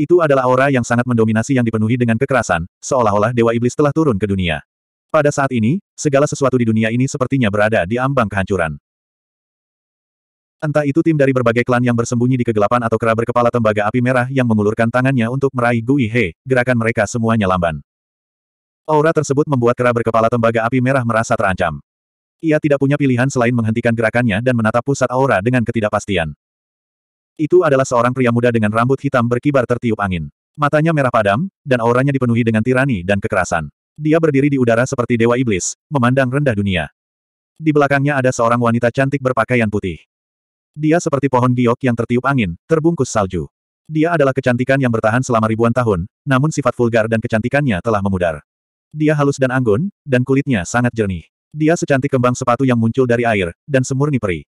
Itu adalah aura yang sangat mendominasi yang dipenuhi dengan kekerasan, seolah-olah Dewa Iblis telah turun ke dunia. Pada saat ini, segala sesuatu di dunia ini sepertinya berada di ambang kehancuran. Entah itu tim dari berbagai klan yang bersembunyi di kegelapan atau kera berkepala tembaga api merah yang mengulurkan tangannya untuk meraih Gui He, gerakan mereka semuanya lamban. Aura tersebut membuat kera berkepala tembaga api merah merasa terancam. Ia tidak punya pilihan selain menghentikan gerakannya dan menatap pusat aura dengan ketidakpastian. Itu adalah seorang pria muda dengan rambut hitam berkibar tertiup angin. Matanya merah padam, dan auranya dipenuhi dengan tirani dan kekerasan. Dia berdiri di udara seperti dewa iblis, memandang rendah dunia. Di belakangnya ada seorang wanita cantik berpakaian putih. Dia seperti pohon giok yang tertiup angin, terbungkus salju. Dia adalah kecantikan yang bertahan selama ribuan tahun, namun sifat vulgar dan kecantikannya telah memudar. Dia halus dan anggun, dan kulitnya sangat jernih. Dia secantik kembang sepatu yang muncul dari air, dan semurni peri.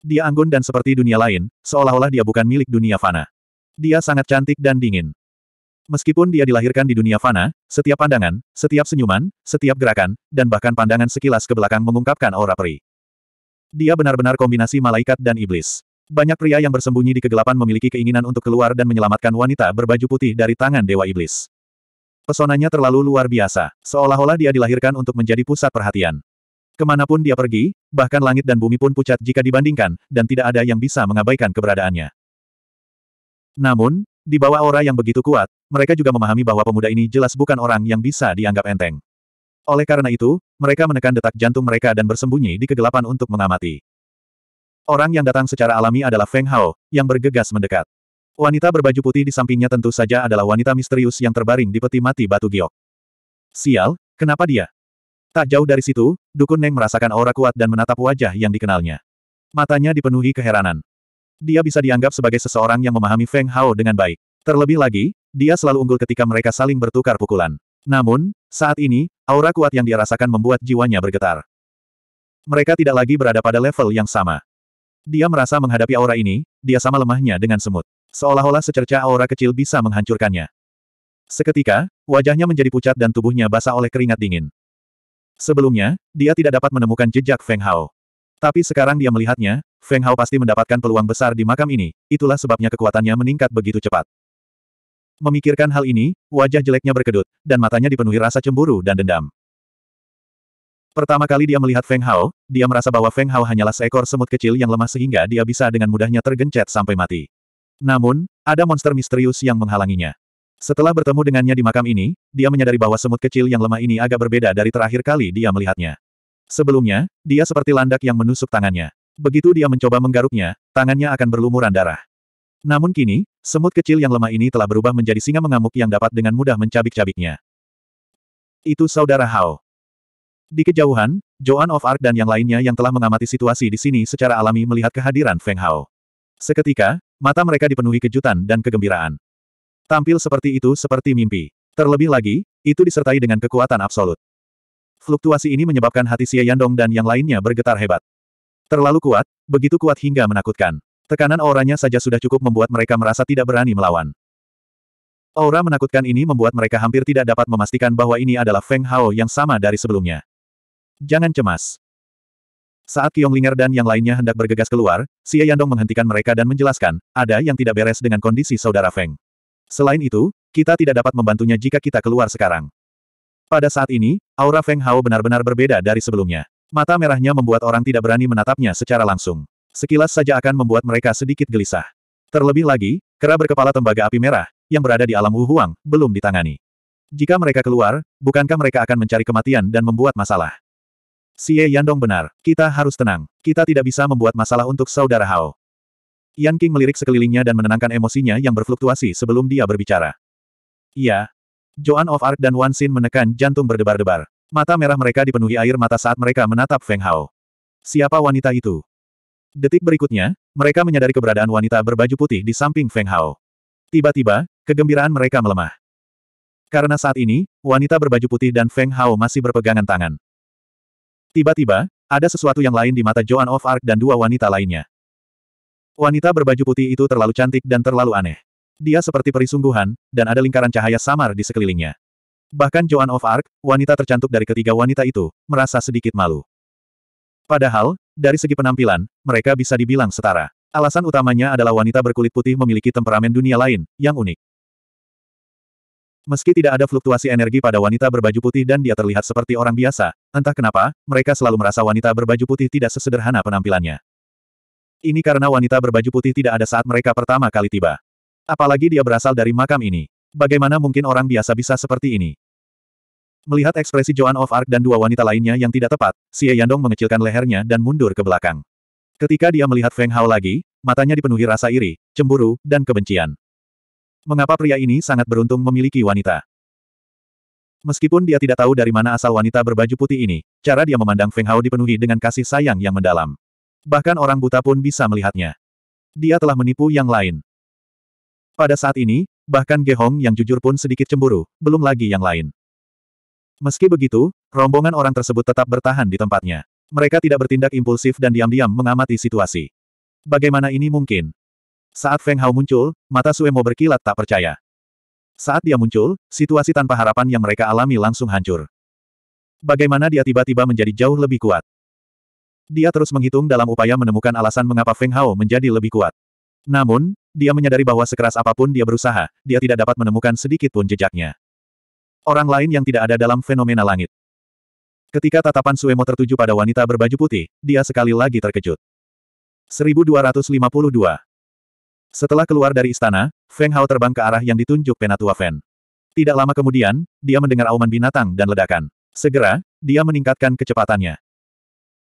Dia anggun dan seperti dunia lain, seolah-olah dia bukan milik dunia fana. Dia sangat cantik dan dingin. Meskipun dia dilahirkan di dunia fana, setiap pandangan, setiap senyuman, setiap gerakan, dan bahkan pandangan sekilas ke belakang mengungkapkan aura peri. Dia benar-benar kombinasi malaikat dan iblis. Banyak pria yang bersembunyi di kegelapan memiliki keinginan untuk keluar dan menyelamatkan wanita berbaju putih dari tangan Dewa Iblis. Pesonanya terlalu luar biasa, seolah-olah dia dilahirkan untuk menjadi pusat perhatian. Kemanapun dia pergi, bahkan langit dan bumi pun pucat jika dibandingkan, dan tidak ada yang bisa mengabaikan keberadaannya. Namun, di bawah aura yang begitu kuat, mereka juga memahami bahwa pemuda ini jelas bukan orang yang bisa dianggap enteng. Oleh karena itu, mereka menekan detak jantung mereka dan bersembunyi di kegelapan untuk mengamati. Orang yang datang secara alami adalah Feng Hao, yang bergegas mendekat. Wanita berbaju putih di sampingnya tentu saja adalah wanita misterius yang terbaring di peti mati batu giok. Sial, kenapa dia? Tak jauh dari situ, Dukun Neng merasakan aura kuat dan menatap wajah yang dikenalnya. Matanya dipenuhi keheranan. Dia bisa dianggap sebagai seseorang yang memahami Feng Hao dengan baik. Terlebih lagi, dia selalu unggul ketika mereka saling bertukar pukulan. Namun, saat ini, aura kuat yang dia rasakan membuat jiwanya bergetar. Mereka tidak lagi berada pada level yang sama. Dia merasa menghadapi aura ini, dia sama lemahnya dengan semut. Seolah-olah secerca aura kecil bisa menghancurkannya. Seketika, wajahnya menjadi pucat dan tubuhnya basah oleh keringat dingin. Sebelumnya, dia tidak dapat menemukan jejak Feng Hao. Tapi sekarang dia melihatnya, Feng Hao pasti mendapatkan peluang besar di makam ini, itulah sebabnya kekuatannya meningkat begitu cepat. Memikirkan hal ini, wajah jeleknya berkedut, dan matanya dipenuhi rasa cemburu dan dendam. Pertama kali dia melihat Feng Hao, dia merasa bahwa Feng Hao hanyalah seekor semut kecil yang lemah sehingga dia bisa dengan mudahnya tergencet sampai mati. Namun, ada monster misterius yang menghalanginya. Setelah bertemu dengannya di makam ini, dia menyadari bahwa semut kecil yang lemah ini agak berbeda dari terakhir kali dia melihatnya. Sebelumnya, dia seperti landak yang menusuk tangannya. Begitu dia mencoba menggaruknya, tangannya akan berlumuran darah. Namun kini, semut kecil yang lemah ini telah berubah menjadi singa mengamuk yang dapat dengan mudah mencabik-cabiknya. Itu saudara Hao. Di kejauhan, Joan of Arc dan yang lainnya yang telah mengamati situasi di sini secara alami melihat kehadiran Feng Hao. Seketika, mata mereka dipenuhi kejutan dan kegembiraan. Tampil seperti itu seperti mimpi. Terlebih lagi, itu disertai dengan kekuatan absolut. Fluktuasi ini menyebabkan hati Xie Yandong dan yang lainnya bergetar hebat. Terlalu kuat, begitu kuat hingga menakutkan. Tekanan auranya saja sudah cukup membuat mereka merasa tidak berani melawan. Aura menakutkan ini membuat mereka hampir tidak dapat memastikan bahwa ini adalah Feng Hao yang sama dari sebelumnya. Jangan cemas. Saat Qionglinger dan yang lainnya hendak bergegas keluar, Xie Yandong menghentikan mereka dan menjelaskan, ada yang tidak beres dengan kondisi saudara Feng. Selain itu, kita tidak dapat membantunya jika kita keluar sekarang. Pada saat ini, aura Feng Hao benar-benar berbeda dari sebelumnya. Mata merahnya membuat orang tidak berani menatapnya secara langsung. Sekilas saja akan membuat mereka sedikit gelisah. Terlebih lagi, kera berkepala tembaga api merah, yang berada di alam Huang belum ditangani. Jika mereka keluar, bukankah mereka akan mencari kematian dan membuat masalah? Xie Yandong benar, kita harus tenang. Kita tidak bisa membuat masalah untuk saudara Hao. Yan King melirik sekelilingnya dan menenangkan emosinya yang berfluktuasi sebelum dia berbicara. Iya. Joan of Arc dan Wan Xin menekan jantung berdebar-debar. Mata merah mereka dipenuhi air mata saat mereka menatap Feng Hao. Siapa wanita itu? Detik berikutnya, mereka menyadari keberadaan wanita berbaju putih di samping Feng Hao. Tiba-tiba, kegembiraan mereka melemah. Karena saat ini, wanita berbaju putih dan Feng Hao masih berpegangan tangan. Tiba-tiba, ada sesuatu yang lain di mata Joan of Arc dan dua wanita lainnya. Wanita berbaju putih itu terlalu cantik dan terlalu aneh. Dia seperti peri sungguhan, dan ada lingkaran cahaya samar di sekelilingnya. Bahkan Joan of Arc, wanita tercantik dari ketiga wanita itu, merasa sedikit malu. Padahal, dari segi penampilan, mereka bisa dibilang setara. Alasan utamanya adalah wanita berkulit putih memiliki temperamen dunia lain, yang unik. Meski tidak ada fluktuasi energi pada wanita berbaju putih dan dia terlihat seperti orang biasa, entah kenapa, mereka selalu merasa wanita berbaju putih tidak sesederhana penampilannya. Ini karena wanita berbaju putih tidak ada saat mereka pertama kali tiba. Apalagi dia berasal dari makam ini. Bagaimana mungkin orang biasa bisa seperti ini? Melihat ekspresi Joan of Arc dan dua wanita lainnya yang tidak tepat, Xie Yandong mengecilkan lehernya dan mundur ke belakang. Ketika dia melihat Feng Hao lagi, matanya dipenuhi rasa iri, cemburu, dan kebencian. Mengapa pria ini sangat beruntung memiliki wanita? Meskipun dia tidak tahu dari mana asal wanita berbaju putih ini, cara dia memandang Feng Hao dipenuhi dengan kasih sayang yang mendalam. Bahkan orang buta pun bisa melihatnya. Dia telah menipu yang lain. Pada saat ini, bahkan Gehong yang jujur pun sedikit cemburu, belum lagi yang lain. Meski begitu, rombongan orang tersebut tetap bertahan di tempatnya. Mereka tidak bertindak impulsif dan diam-diam mengamati situasi. Bagaimana ini mungkin? Saat Feng Hao muncul, mata Suemo berkilat tak percaya. Saat dia muncul, situasi tanpa harapan yang mereka alami langsung hancur. Bagaimana dia tiba-tiba menjadi jauh lebih kuat? Dia terus menghitung dalam upaya menemukan alasan mengapa Feng Hao menjadi lebih kuat. Namun, dia menyadari bahwa sekeras apapun dia berusaha, dia tidak dapat menemukan sedikit pun jejaknya. Orang lain yang tidak ada dalam fenomena langit. Ketika tatapan Suemo tertuju pada wanita berbaju putih, dia sekali lagi terkejut. 1252 Setelah keluar dari istana, Feng Hao terbang ke arah yang ditunjuk Penatua Fen. Tidak lama kemudian, dia mendengar auman binatang dan ledakan. Segera, dia meningkatkan kecepatannya.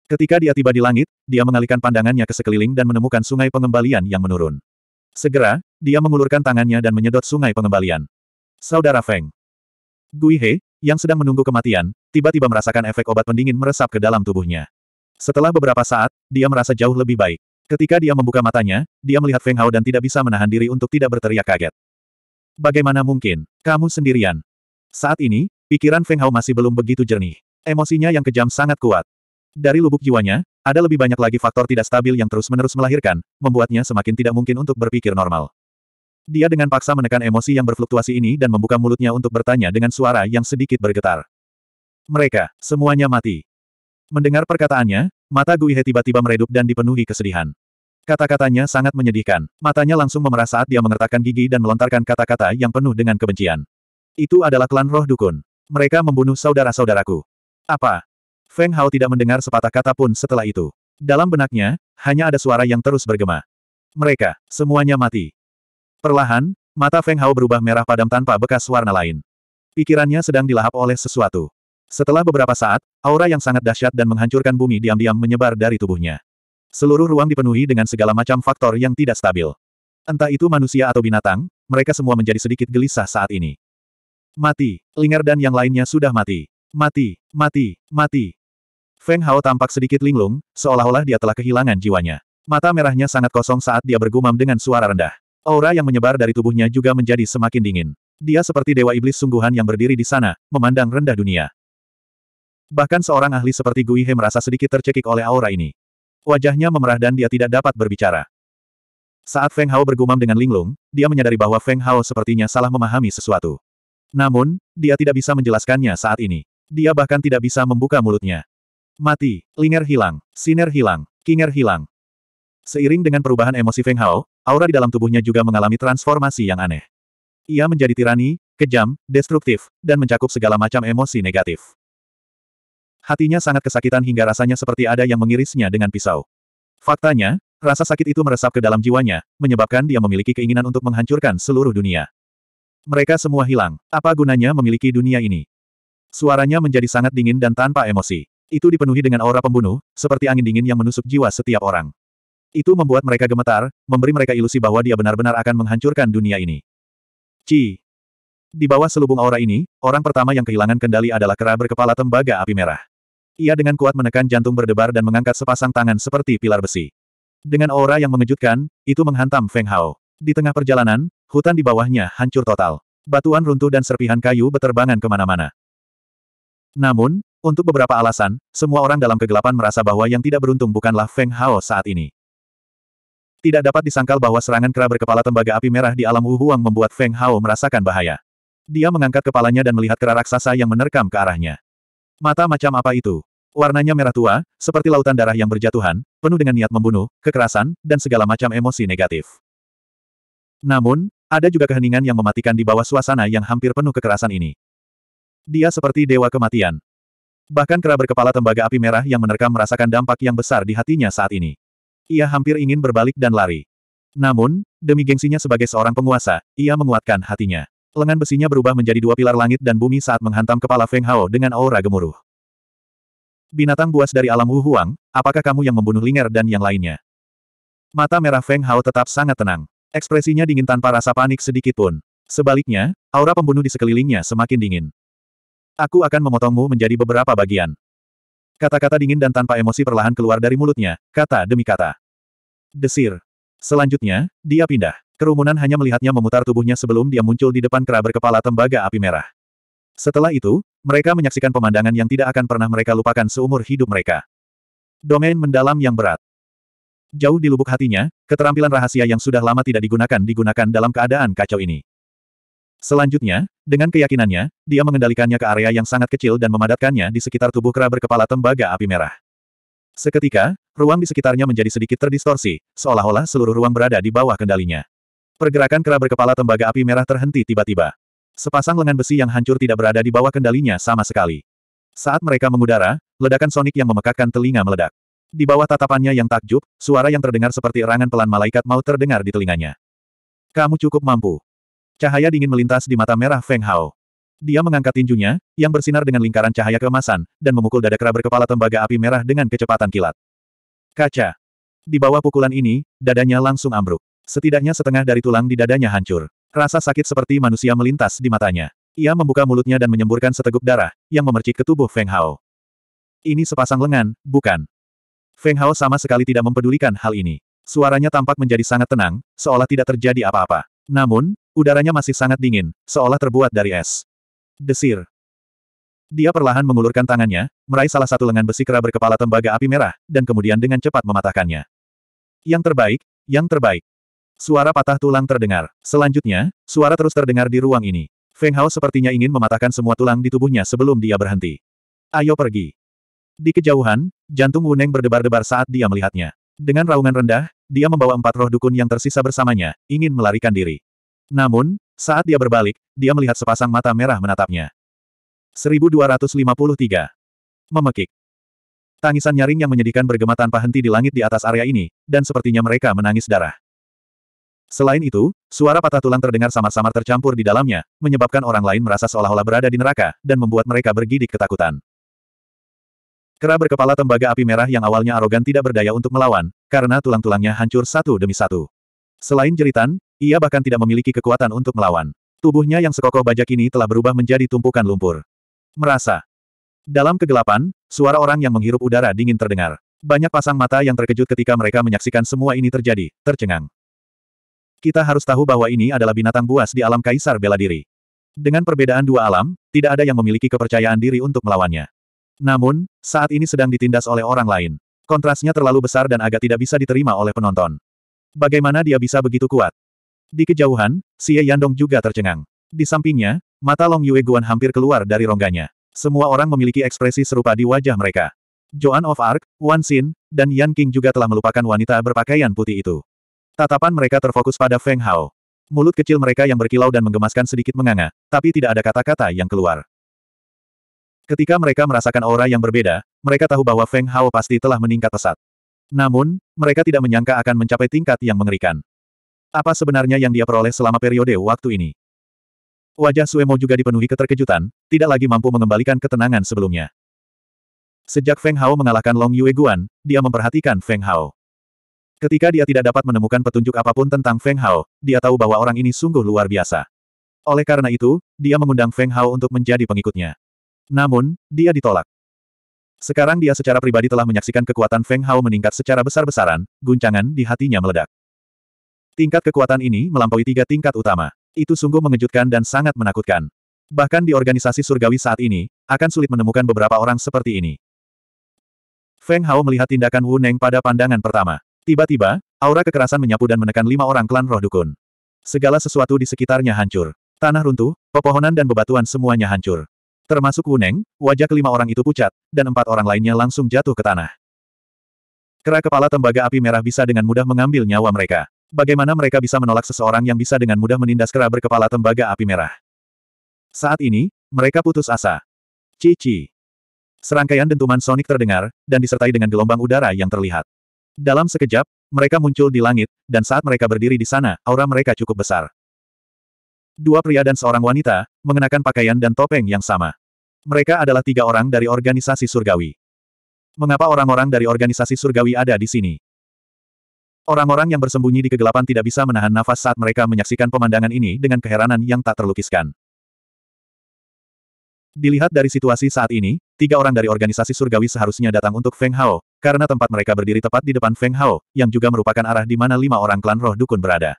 Ketika dia tiba di langit, dia mengalihkan pandangannya ke sekeliling dan menemukan sungai pengembalian yang menurun. Segera, dia mengulurkan tangannya dan menyedot sungai pengembalian. Saudara Feng. Gui He, yang sedang menunggu kematian, tiba-tiba merasakan efek obat pendingin meresap ke dalam tubuhnya. Setelah beberapa saat, dia merasa jauh lebih baik. Ketika dia membuka matanya, dia melihat Feng Hao dan tidak bisa menahan diri untuk tidak berteriak kaget. Bagaimana mungkin, kamu sendirian? Saat ini, pikiran Feng Hao masih belum begitu jernih. Emosinya yang kejam sangat kuat. Dari lubuk jiwanya, ada lebih banyak lagi faktor tidak stabil yang terus-menerus melahirkan, membuatnya semakin tidak mungkin untuk berpikir normal. Dia dengan paksa menekan emosi yang berfluktuasi ini dan membuka mulutnya untuk bertanya dengan suara yang sedikit bergetar. Mereka, semuanya mati. Mendengar perkataannya, mata Guihe tiba-tiba meredup dan dipenuhi kesedihan. Kata-katanya sangat menyedihkan. Matanya langsung memerah saat dia mengertakkan gigi dan melontarkan kata-kata yang penuh dengan kebencian. Itu adalah klan roh dukun. Mereka membunuh saudara-saudaraku. Apa? Feng Hao tidak mendengar sepatah kata pun setelah itu. Dalam benaknya, hanya ada suara yang terus bergema. Mereka, semuanya mati. Perlahan, mata Feng Hao berubah merah padam tanpa bekas warna lain. Pikirannya sedang dilahap oleh sesuatu. Setelah beberapa saat, aura yang sangat dahsyat dan menghancurkan bumi diam-diam menyebar dari tubuhnya. Seluruh ruang dipenuhi dengan segala macam faktor yang tidak stabil. Entah itu manusia atau binatang, mereka semua menjadi sedikit gelisah saat ini. Mati, Lingar dan yang lainnya sudah mati. Mati, mati, mati. Feng Hao tampak sedikit linglung, seolah-olah dia telah kehilangan jiwanya. Mata merahnya sangat kosong saat dia bergumam dengan suara rendah. Aura yang menyebar dari tubuhnya juga menjadi semakin dingin. Dia seperti dewa iblis sungguhan yang berdiri di sana, memandang rendah dunia. Bahkan seorang ahli seperti Gui He merasa sedikit tercekik oleh aura ini. Wajahnya memerah dan dia tidak dapat berbicara. Saat Feng Hao bergumam dengan linglung, dia menyadari bahwa Feng Hao sepertinya salah memahami sesuatu. Namun, dia tidak bisa menjelaskannya saat ini. Dia bahkan tidak bisa membuka mulutnya. Mati. Linger hilang. Siner hilang. Kinger hilang. Seiring dengan perubahan emosi Feng Hao, aura di dalam tubuhnya juga mengalami transformasi yang aneh. Ia menjadi tirani, kejam, destruktif, dan mencakup segala macam emosi negatif. Hatinya sangat kesakitan hingga rasanya seperti ada yang mengirisnya dengan pisau. Faktanya, rasa sakit itu meresap ke dalam jiwanya, menyebabkan dia memiliki keinginan untuk menghancurkan seluruh dunia. Mereka semua hilang. Apa gunanya memiliki dunia ini? Suaranya menjadi sangat dingin dan tanpa emosi. Itu dipenuhi dengan aura pembunuh, seperti angin dingin yang menusuk jiwa setiap orang. Itu membuat mereka gemetar, memberi mereka ilusi bahwa dia benar-benar akan menghancurkan dunia ini. Ci. Di bawah selubung aura ini, orang pertama yang kehilangan kendali adalah kera berkepala tembaga api merah. Ia dengan kuat menekan jantung berdebar dan mengangkat sepasang tangan seperti pilar besi. Dengan aura yang mengejutkan, itu menghantam Feng Hao. Di tengah perjalanan, hutan di bawahnya hancur total. Batuan runtuh dan serpihan kayu beterbangan kemana-mana. Namun, untuk beberapa alasan, semua orang dalam kegelapan merasa bahwa yang tidak beruntung bukanlah Feng Hao saat ini. Tidak dapat disangkal bahwa serangan kera berkepala tembaga api merah di alam Wu Huang membuat Feng Hao merasakan bahaya. Dia mengangkat kepalanya dan melihat kera raksasa yang menerkam ke arahnya. Mata macam apa itu? Warnanya merah tua, seperti lautan darah yang berjatuhan, penuh dengan niat membunuh, kekerasan, dan segala macam emosi negatif. Namun, ada juga keheningan yang mematikan di bawah suasana yang hampir penuh kekerasan ini. Dia seperti dewa kematian. Bahkan kera berkepala tembaga api merah yang menerkam merasakan dampak yang besar di hatinya saat ini. Ia hampir ingin berbalik dan lari. Namun, demi gengsinya sebagai seorang penguasa, ia menguatkan hatinya. Lengan besinya berubah menjadi dua pilar langit dan bumi saat menghantam kepala Feng Hao dengan aura gemuruh. Binatang buas dari alam Wu Huang, apakah kamu yang membunuh Linger dan yang lainnya? Mata merah Feng Hao tetap sangat tenang. Ekspresinya dingin tanpa rasa panik sedikit pun. Sebaliknya, aura pembunuh di sekelilingnya semakin dingin. Aku akan memotongmu menjadi beberapa bagian. Kata-kata dingin dan tanpa emosi perlahan keluar dari mulutnya, kata demi kata. Desir. Selanjutnya, dia pindah. Kerumunan hanya melihatnya memutar tubuhnya sebelum dia muncul di depan kera berkepala tembaga api merah. Setelah itu, mereka menyaksikan pemandangan yang tidak akan pernah mereka lupakan seumur hidup mereka. Domain mendalam yang berat. Jauh di lubuk hatinya, keterampilan rahasia yang sudah lama tidak digunakan digunakan dalam keadaan kacau ini. Selanjutnya, dengan keyakinannya, dia mengendalikannya ke area yang sangat kecil dan memadatkannya di sekitar tubuh kera berkepala tembaga api merah. Seketika, ruang di sekitarnya menjadi sedikit terdistorsi, seolah-olah seluruh ruang berada di bawah kendalinya. Pergerakan kera berkepala tembaga api merah terhenti tiba-tiba. Sepasang lengan besi yang hancur tidak berada di bawah kendalinya sama sekali. Saat mereka mengudara, ledakan sonik yang memekakkan telinga meledak. Di bawah tatapannya yang takjub, suara yang terdengar seperti erangan pelan malaikat maut terdengar di telinganya. Kamu cukup mampu. Cahaya dingin melintas di mata merah Feng Hao. Dia mengangkat tinjunya, yang bersinar dengan lingkaran cahaya keemasan, dan memukul dada kera berkepala tembaga api merah dengan kecepatan kilat. Kaca. Di bawah pukulan ini, dadanya langsung ambruk. Setidaknya setengah dari tulang di dadanya hancur. Rasa sakit seperti manusia melintas di matanya. Ia membuka mulutnya dan menyemburkan seteguk darah, yang memercik ke tubuh Feng Hao. Ini sepasang lengan, bukan? Feng Hao sama sekali tidak mempedulikan hal ini. Suaranya tampak menjadi sangat tenang, seolah tidak terjadi apa-apa. Namun, Udaranya masih sangat dingin, seolah terbuat dari es. Desir. Dia perlahan mengulurkan tangannya, meraih salah satu lengan besi kera berkepala tembaga api merah, dan kemudian dengan cepat mematahkannya. Yang terbaik, yang terbaik. Suara patah tulang terdengar. Selanjutnya, suara terus terdengar di ruang ini. Feng Hao sepertinya ingin mematahkan semua tulang di tubuhnya sebelum dia berhenti. Ayo pergi. Di kejauhan, jantung Wuneng berdebar-debar saat dia melihatnya. Dengan raungan rendah, dia membawa empat roh dukun yang tersisa bersamanya, ingin melarikan diri. Namun, saat dia berbalik, dia melihat sepasang mata merah menatapnya. 1253. Memekik. Tangisan nyaring yang menyedihkan bergema tanpa henti di langit di atas area ini, dan sepertinya mereka menangis darah. Selain itu, suara patah tulang terdengar samar-samar tercampur di dalamnya, menyebabkan orang lain merasa seolah-olah berada di neraka, dan membuat mereka bergidik ketakutan. Kera berkepala tembaga api merah yang awalnya arogan tidak berdaya untuk melawan, karena tulang-tulangnya hancur satu demi satu. Selain jeritan, ia bahkan tidak memiliki kekuatan untuk melawan. Tubuhnya yang sekokoh baja kini telah berubah menjadi tumpukan lumpur. Merasa. Dalam kegelapan, suara orang yang menghirup udara dingin terdengar. Banyak pasang mata yang terkejut ketika mereka menyaksikan semua ini terjadi, tercengang. Kita harus tahu bahwa ini adalah binatang buas di alam kaisar bela diri. Dengan perbedaan dua alam, tidak ada yang memiliki kepercayaan diri untuk melawannya. Namun, saat ini sedang ditindas oleh orang lain. Kontrasnya terlalu besar dan agak tidak bisa diterima oleh penonton. Bagaimana dia bisa begitu kuat? Di kejauhan, Xie Yandong juga tercengang. Di sampingnya, mata Long Yue Guan hampir keluar dari rongganya. Semua orang memiliki ekspresi serupa di wajah mereka. Joan of Arc, Wan Xin, dan Yan King juga telah melupakan wanita berpakaian putih itu. Tatapan mereka terfokus pada Feng Hao. Mulut kecil mereka yang berkilau dan menggemaskan sedikit menganga, tapi tidak ada kata-kata yang keluar. Ketika mereka merasakan aura yang berbeda, mereka tahu bahwa Feng Hao pasti telah meningkat pesat. Namun, mereka tidak menyangka akan mencapai tingkat yang mengerikan. Apa sebenarnya yang dia peroleh selama periode waktu ini? Wajah Suemo juga dipenuhi keterkejutan, tidak lagi mampu mengembalikan ketenangan sebelumnya. Sejak Feng Hao mengalahkan Long Yue Guan, dia memperhatikan Feng Hao. Ketika dia tidak dapat menemukan petunjuk apapun tentang Feng Hao, dia tahu bahwa orang ini sungguh luar biasa. Oleh karena itu, dia mengundang Feng Hao untuk menjadi pengikutnya. Namun, dia ditolak. Sekarang dia secara pribadi telah menyaksikan kekuatan Feng Hao meningkat secara besar-besaran, guncangan di hatinya meledak. Tingkat kekuatan ini melampaui tiga tingkat utama. Itu sungguh mengejutkan dan sangat menakutkan. Bahkan di organisasi surgawi saat ini, akan sulit menemukan beberapa orang seperti ini. Feng Hao melihat tindakan Wu Neng pada pandangan pertama. Tiba-tiba, aura kekerasan menyapu dan menekan lima orang klan roh dukun. Segala sesuatu di sekitarnya hancur. Tanah runtuh, pepohonan dan bebatuan semuanya hancur. Termasuk Wu Neng, wajah kelima orang itu pucat, dan empat orang lainnya langsung jatuh ke tanah. Kera kepala tembaga api merah bisa dengan mudah mengambil nyawa mereka. Bagaimana mereka bisa menolak seseorang yang bisa dengan mudah menindas kera berkepala tembaga api merah? Saat ini, mereka putus asa. Cici. Serangkaian dentuman sonik terdengar, dan disertai dengan gelombang udara yang terlihat. Dalam sekejap, mereka muncul di langit, dan saat mereka berdiri di sana, aura mereka cukup besar. Dua pria dan seorang wanita, mengenakan pakaian dan topeng yang sama. Mereka adalah tiga orang dari organisasi surgawi. Mengapa orang-orang dari organisasi surgawi ada di sini? Orang-orang yang bersembunyi di kegelapan tidak bisa menahan nafas saat mereka menyaksikan pemandangan ini dengan keheranan yang tak terlukiskan. Dilihat dari situasi saat ini, tiga orang dari organisasi surgawi seharusnya datang untuk Feng Hao, karena tempat mereka berdiri tepat di depan Feng Hao, yang juga merupakan arah di mana lima orang klan roh dukun berada.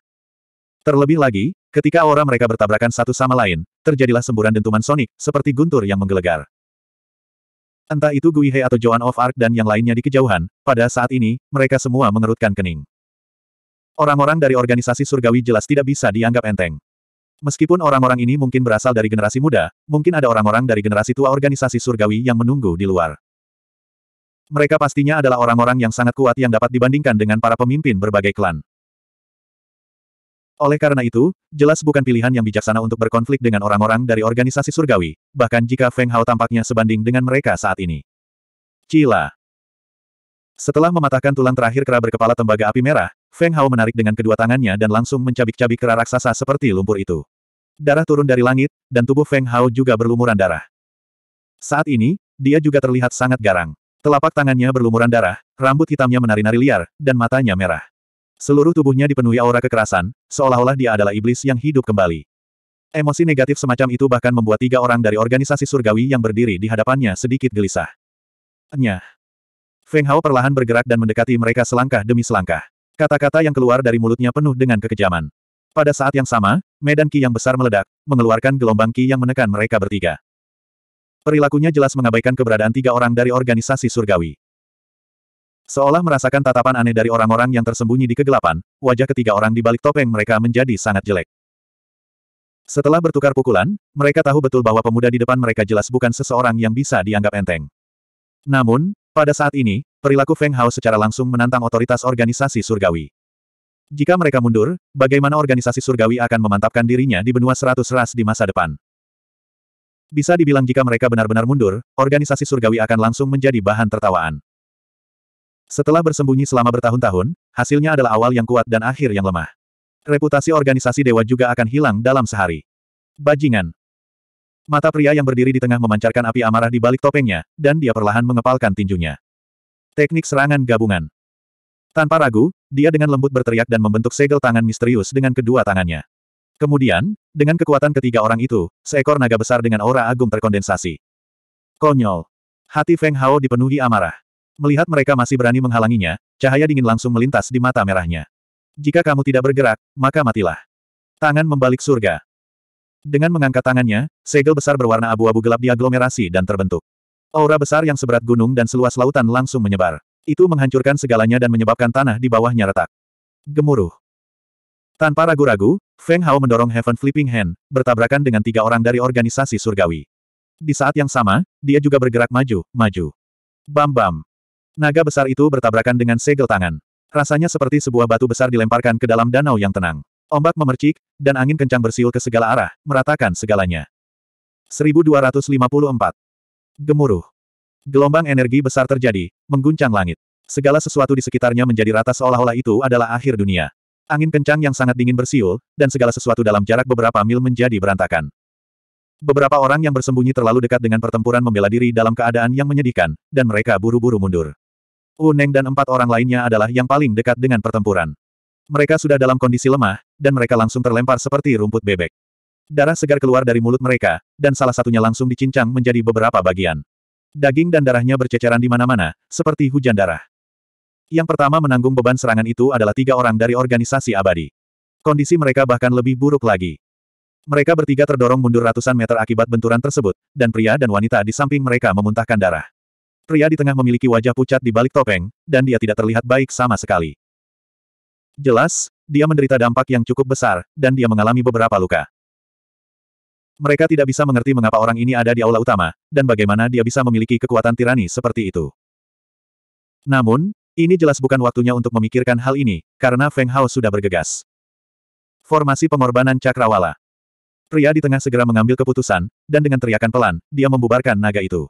Terlebih lagi, ketika aura mereka bertabrakan satu sama lain, terjadilah semburan dentuman sonik, seperti guntur yang menggelegar. Entah itu Gui He atau Joan of Arc dan yang lainnya di kejauhan, pada saat ini, mereka semua mengerutkan kening. Orang-orang dari organisasi surgawi jelas tidak bisa dianggap enteng. Meskipun orang-orang ini mungkin berasal dari generasi muda, mungkin ada orang-orang dari generasi tua organisasi surgawi yang menunggu di luar. Mereka pastinya adalah orang-orang yang sangat kuat yang dapat dibandingkan dengan para pemimpin berbagai klan. Oleh karena itu, jelas bukan pilihan yang bijaksana untuk berkonflik dengan orang-orang dari organisasi surgawi, bahkan jika Feng Hao tampaknya sebanding dengan mereka saat ini. Cila. Setelah mematahkan tulang terakhir kera berkepala tembaga api merah, Feng Hao menarik dengan kedua tangannya dan langsung mencabik-cabik kera raksasa seperti lumpur itu. Darah turun dari langit, dan tubuh Feng Hao juga berlumuran darah. Saat ini, dia juga terlihat sangat garang. Telapak tangannya berlumuran darah, rambut hitamnya menari-nari liar, dan matanya merah. Seluruh tubuhnya dipenuhi aura kekerasan, seolah-olah dia adalah iblis yang hidup kembali. Emosi negatif semacam itu bahkan membuat tiga orang dari organisasi surgawi yang berdiri di hadapannya sedikit gelisah. Nyah. Feng Hao perlahan bergerak dan mendekati mereka selangkah demi selangkah. Kata-kata yang keluar dari mulutnya penuh dengan kekejaman. Pada saat yang sama, medan ki yang besar meledak, mengeluarkan gelombang ki yang menekan mereka bertiga. Perilakunya jelas mengabaikan keberadaan tiga orang dari organisasi surgawi. Seolah merasakan tatapan aneh dari orang-orang yang tersembunyi di kegelapan, wajah ketiga orang di balik topeng mereka menjadi sangat jelek. Setelah bertukar pukulan, mereka tahu betul bahwa pemuda di depan mereka jelas bukan seseorang yang bisa dianggap enteng. Namun, pada saat ini, perilaku Feng Hao secara langsung menantang otoritas organisasi surgawi. Jika mereka mundur, bagaimana organisasi surgawi akan memantapkan dirinya di benua seratus ras di masa depan? Bisa dibilang jika mereka benar-benar mundur, organisasi surgawi akan langsung menjadi bahan tertawaan. Setelah bersembunyi selama bertahun-tahun, hasilnya adalah awal yang kuat dan akhir yang lemah. Reputasi organisasi dewa juga akan hilang dalam sehari. Bajingan. Mata pria yang berdiri di tengah memancarkan api amarah di balik topengnya, dan dia perlahan mengepalkan tinjunya. Teknik serangan gabungan. Tanpa ragu, dia dengan lembut berteriak dan membentuk segel tangan misterius dengan kedua tangannya. Kemudian, dengan kekuatan ketiga orang itu, seekor naga besar dengan aura agung terkondensasi. Konyol. Hati Feng Hao dipenuhi amarah. Melihat mereka masih berani menghalanginya, cahaya dingin langsung melintas di mata merahnya. Jika kamu tidak bergerak, maka matilah. Tangan membalik surga. Dengan mengangkat tangannya, segel besar berwarna abu-abu gelap diaglomerasi dan terbentuk. Aura besar yang seberat gunung dan seluas lautan langsung menyebar. Itu menghancurkan segalanya dan menyebabkan tanah di bawahnya retak. Gemuruh. Tanpa ragu-ragu, Feng Hao mendorong Heaven Flipping Hand, bertabrakan dengan tiga orang dari organisasi surgawi. Di saat yang sama, dia juga bergerak maju, maju. Bam-bam. Naga besar itu bertabrakan dengan segel tangan. Rasanya seperti sebuah batu besar dilemparkan ke dalam danau yang tenang. Ombak memercik, dan angin kencang bersiul ke segala arah, meratakan segalanya. 1254. Gemuruh. Gelombang energi besar terjadi, mengguncang langit. Segala sesuatu di sekitarnya menjadi rata seolah-olah itu adalah akhir dunia. Angin kencang yang sangat dingin bersiul, dan segala sesuatu dalam jarak beberapa mil menjadi berantakan. Beberapa orang yang bersembunyi terlalu dekat dengan pertempuran membela diri dalam keadaan yang menyedihkan, dan mereka buru-buru mundur. Uneng dan empat orang lainnya adalah yang paling dekat dengan pertempuran. Mereka sudah dalam kondisi lemah, dan mereka langsung terlempar seperti rumput bebek. Darah segar keluar dari mulut mereka, dan salah satunya langsung dicincang menjadi beberapa bagian. Daging dan darahnya berceceran di mana-mana, seperti hujan darah. Yang pertama menanggung beban serangan itu adalah tiga orang dari organisasi abadi. Kondisi mereka bahkan lebih buruk lagi. Mereka bertiga terdorong mundur ratusan meter akibat benturan tersebut, dan pria dan wanita di samping mereka memuntahkan darah. Pria di tengah memiliki wajah pucat di balik topeng, dan dia tidak terlihat baik sama sekali. Jelas, dia menderita dampak yang cukup besar, dan dia mengalami beberapa luka. Mereka tidak bisa mengerti mengapa orang ini ada di aula utama, dan bagaimana dia bisa memiliki kekuatan tirani seperti itu. Namun, ini jelas bukan waktunya untuk memikirkan hal ini, karena Feng Hao sudah bergegas. Formasi pengorbanan cakrawala. Pria di tengah segera mengambil keputusan, dan dengan teriakan pelan, dia membubarkan naga itu.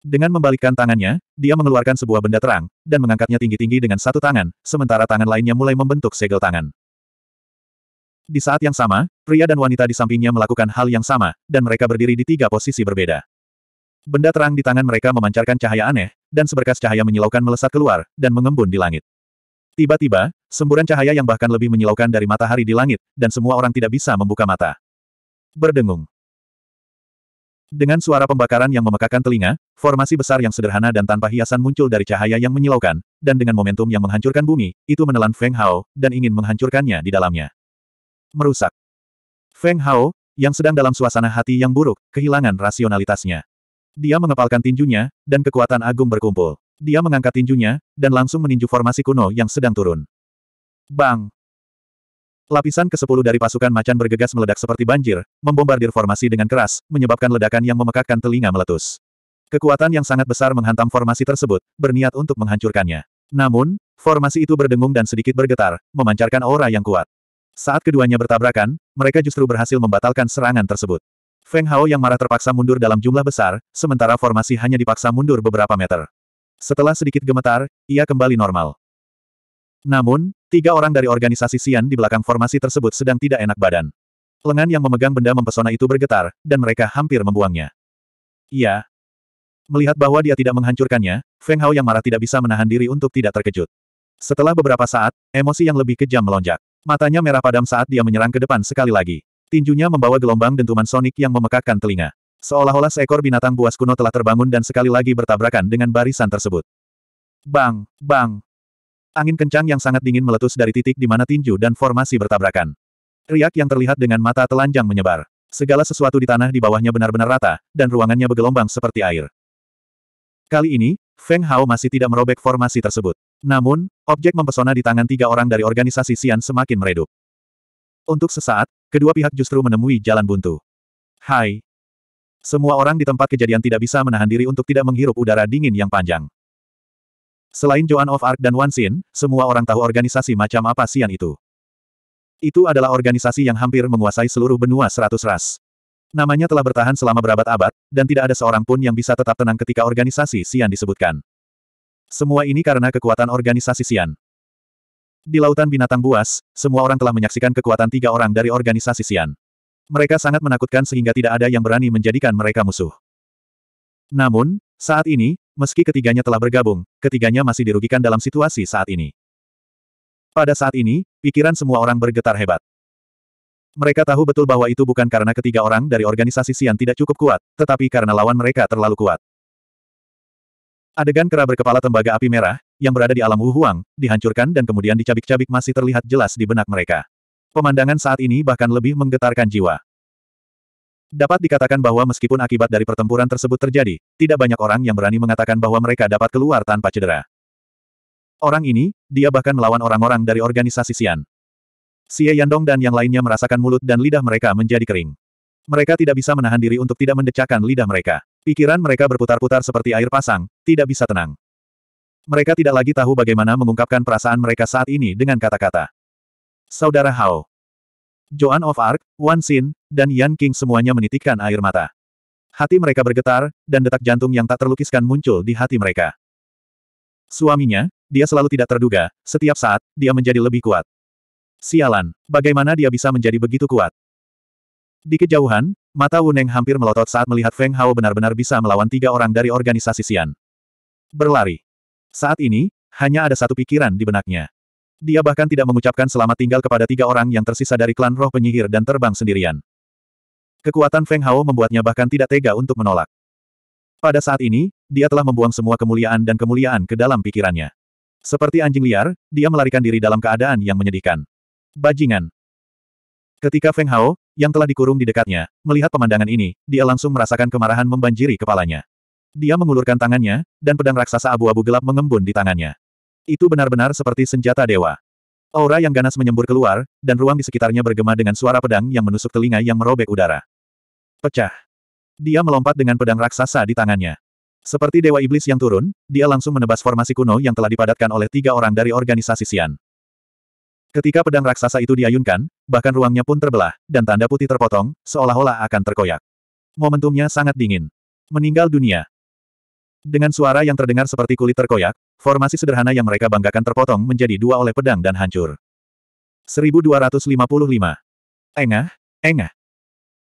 Dengan membalikkan tangannya, dia mengeluarkan sebuah benda terang, dan mengangkatnya tinggi-tinggi dengan satu tangan, sementara tangan lainnya mulai membentuk segel tangan. Di saat yang sama, pria dan wanita di sampingnya melakukan hal yang sama, dan mereka berdiri di tiga posisi berbeda. Benda terang di tangan mereka memancarkan cahaya aneh, dan seberkas cahaya menyilaukan melesat keluar, dan mengembun di langit. Tiba-tiba, semburan cahaya yang bahkan lebih menyilaukan dari matahari di langit, dan semua orang tidak bisa membuka mata. Berdengung. Dengan suara pembakaran yang memekakan telinga, formasi besar yang sederhana dan tanpa hiasan muncul dari cahaya yang menyilaukan, dan dengan momentum yang menghancurkan bumi, itu menelan Feng Hao, dan ingin menghancurkannya di dalamnya. Merusak. Feng Hao, yang sedang dalam suasana hati yang buruk, kehilangan rasionalitasnya. Dia mengepalkan tinjunya, dan kekuatan agung berkumpul. Dia mengangkat tinjunya, dan langsung meninju formasi kuno yang sedang turun. Bang! Lapisan ke-10 dari pasukan macan bergegas meledak seperti banjir, membombardir formasi dengan keras, menyebabkan ledakan yang memekakkan telinga meletus. Kekuatan yang sangat besar menghantam formasi tersebut, berniat untuk menghancurkannya. Namun, formasi itu berdengung dan sedikit bergetar, memancarkan aura yang kuat. Saat keduanya bertabrakan, mereka justru berhasil membatalkan serangan tersebut. Feng Hao yang marah terpaksa mundur dalam jumlah besar, sementara formasi hanya dipaksa mundur beberapa meter. Setelah sedikit gemetar, ia kembali normal. Namun, tiga orang dari organisasi Sian di belakang formasi tersebut sedang tidak enak badan. Lengan yang memegang benda mempesona itu bergetar, dan mereka hampir membuangnya. Iya. Melihat bahwa dia tidak menghancurkannya, Feng Hao yang marah tidak bisa menahan diri untuk tidak terkejut. Setelah beberapa saat, emosi yang lebih kejam melonjak. Matanya merah padam saat dia menyerang ke depan sekali lagi. Tinjunya membawa gelombang dentuman sonik yang memekakkan telinga. Seolah-olah seekor binatang buas kuno telah terbangun dan sekali lagi bertabrakan dengan barisan tersebut. Bang, bang. Angin kencang yang sangat dingin meletus dari titik di mana tinju dan formasi bertabrakan. Riak yang terlihat dengan mata telanjang menyebar. Segala sesuatu di tanah di bawahnya benar-benar rata, dan ruangannya bergelombang seperti air. Kali ini, Feng Hao masih tidak merobek formasi tersebut. Namun, objek mempesona di tangan tiga orang dari organisasi Sian semakin meredup. Untuk sesaat, kedua pihak justru menemui jalan buntu. Hai. Semua orang di tempat kejadian tidak bisa menahan diri untuk tidak menghirup udara dingin yang panjang. Selain Joan of Arc dan Wan Xin, semua orang tahu organisasi macam apa Sian itu. Itu adalah organisasi yang hampir menguasai seluruh benua seratus ras. Namanya telah bertahan selama berabad-abad, dan tidak ada seorang pun yang bisa tetap tenang ketika organisasi Sian disebutkan. Semua ini karena kekuatan organisasi Sian. Di lautan binatang buas, semua orang telah menyaksikan kekuatan tiga orang dari organisasi Sian. Mereka sangat menakutkan sehingga tidak ada yang berani menjadikan mereka musuh. Namun, saat ini, meski ketiganya telah bergabung, ketiganya masih dirugikan dalam situasi saat ini. Pada saat ini, pikiran semua orang bergetar hebat. Mereka tahu betul bahwa itu bukan karena ketiga orang dari organisasi Sian tidak cukup kuat, tetapi karena lawan mereka terlalu kuat. Adegan kera berkepala tembaga api merah, yang berada di alam Wuhuang, dihancurkan dan kemudian dicabik-cabik masih terlihat jelas di benak mereka. Pemandangan saat ini bahkan lebih menggetarkan jiwa. Dapat dikatakan bahwa meskipun akibat dari pertempuran tersebut terjadi, tidak banyak orang yang berani mengatakan bahwa mereka dapat keluar tanpa cedera. Orang ini, dia bahkan melawan orang-orang dari organisasi Xian. Xie Yandong dan yang lainnya merasakan mulut dan lidah mereka menjadi kering. Mereka tidak bisa menahan diri untuk tidak mendecakkan lidah mereka. Pikiran mereka berputar-putar seperti air pasang, tidak bisa tenang. Mereka tidak lagi tahu bagaimana mengungkapkan perasaan mereka saat ini dengan kata-kata. Saudara Hao. Joan of Arc, Wan Xin, dan Yan King semuanya menitikkan air mata. Hati mereka bergetar, dan detak jantung yang tak terlukiskan muncul di hati mereka. Suaminya, dia selalu tidak terduga, setiap saat, dia menjadi lebih kuat. Sialan, bagaimana dia bisa menjadi begitu kuat? Di kejauhan, Mata Wuneng hampir melotot saat melihat Feng Hao benar-benar bisa melawan tiga orang dari organisasi Xian. Berlari. Saat ini, hanya ada satu pikiran di benaknya. Dia bahkan tidak mengucapkan selamat tinggal kepada tiga orang yang tersisa dari klan roh penyihir dan terbang sendirian. Kekuatan Feng Hao membuatnya bahkan tidak tega untuk menolak. Pada saat ini, dia telah membuang semua kemuliaan dan kemuliaan ke dalam pikirannya. Seperti anjing liar, dia melarikan diri dalam keadaan yang menyedihkan. Bajingan. Ketika Feng Hao, yang telah dikurung di dekatnya, melihat pemandangan ini, dia langsung merasakan kemarahan membanjiri kepalanya. Dia mengulurkan tangannya, dan pedang raksasa abu-abu gelap mengembun di tangannya. Itu benar-benar seperti senjata dewa. Aura yang ganas menyembur keluar, dan ruang di sekitarnya bergema dengan suara pedang yang menusuk telinga yang merobek udara. Pecah. Dia melompat dengan pedang raksasa di tangannya. Seperti dewa iblis yang turun, dia langsung menebas formasi kuno yang telah dipadatkan oleh tiga orang dari organisasi Sian. Ketika pedang raksasa itu diayunkan, bahkan ruangnya pun terbelah, dan tanda putih terpotong, seolah-olah akan terkoyak. Momentumnya sangat dingin. Meninggal dunia. Dengan suara yang terdengar seperti kulit terkoyak, formasi sederhana yang mereka banggakan terpotong menjadi dua oleh pedang dan hancur. 1255. Engah, engah.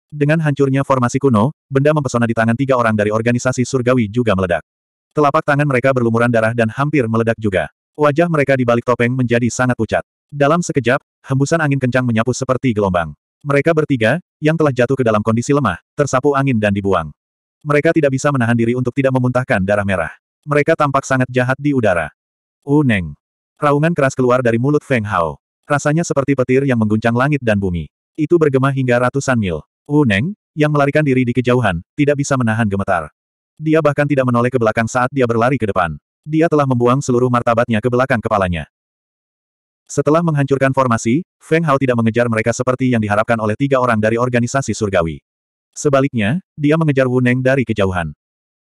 Dengan hancurnya formasi kuno, benda mempesona di tangan tiga orang dari organisasi surgawi juga meledak. Telapak tangan mereka berlumuran darah dan hampir meledak juga. Wajah mereka di balik topeng menjadi sangat pucat. Dalam sekejap, hembusan angin kencang menyapu seperti gelombang. Mereka bertiga, yang telah jatuh ke dalam kondisi lemah, tersapu angin dan dibuang. Mereka tidak bisa menahan diri untuk tidak memuntahkan darah merah. Mereka tampak sangat jahat di udara. Uneng. Raungan keras keluar dari mulut Feng Hao. Rasanya seperti petir yang mengguncang langit dan bumi. Itu bergema hingga ratusan mil. Uneng, yang melarikan diri di kejauhan, tidak bisa menahan gemetar. Dia bahkan tidak menoleh ke belakang saat dia berlari ke depan. Dia telah membuang seluruh martabatnya ke belakang kepalanya. Setelah menghancurkan formasi, Feng Hao tidak mengejar mereka seperti yang diharapkan oleh tiga orang dari organisasi surgawi. Sebaliknya, dia mengejar Wu Neng dari kejauhan.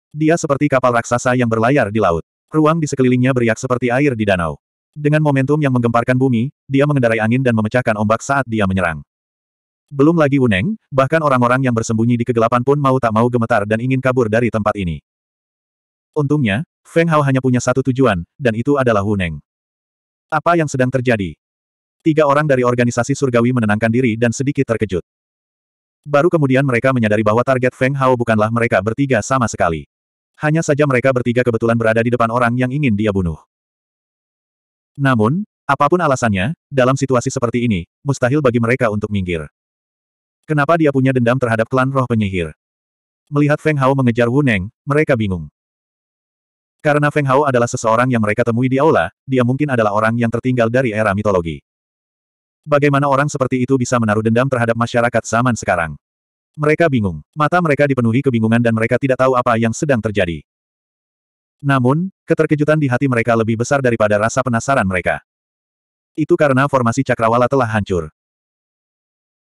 Dia seperti kapal raksasa yang berlayar di laut. Ruang di sekelilingnya beriak seperti air di danau. Dengan momentum yang menggemparkan bumi, dia mengendarai angin dan memecahkan ombak saat dia menyerang. Belum lagi Neng, bahkan orang-orang yang bersembunyi di kegelapan pun mau tak mau gemetar dan ingin kabur dari tempat ini. Untungnya, Feng Hao hanya punya satu tujuan, dan itu adalah Neng. Apa yang sedang terjadi? Tiga orang dari organisasi surgawi menenangkan diri dan sedikit terkejut. Baru kemudian mereka menyadari bahwa target Feng Hao bukanlah mereka bertiga sama sekali. Hanya saja mereka bertiga kebetulan berada di depan orang yang ingin dia bunuh. Namun, apapun alasannya, dalam situasi seperti ini, mustahil bagi mereka untuk minggir. Kenapa dia punya dendam terhadap klan roh penyihir? Melihat Feng Hao mengejar Wu Neng, mereka bingung. Karena Feng Hao adalah seseorang yang mereka temui di aula, dia mungkin adalah orang yang tertinggal dari era mitologi. Bagaimana orang seperti itu bisa menaruh dendam terhadap masyarakat zaman sekarang? Mereka bingung. Mata mereka dipenuhi kebingungan dan mereka tidak tahu apa yang sedang terjadi. Namun, keterkejutan di hati mereka lebih besar daripada rasa penasaran mereka. Itu karena formasi cakrawala telah hancur.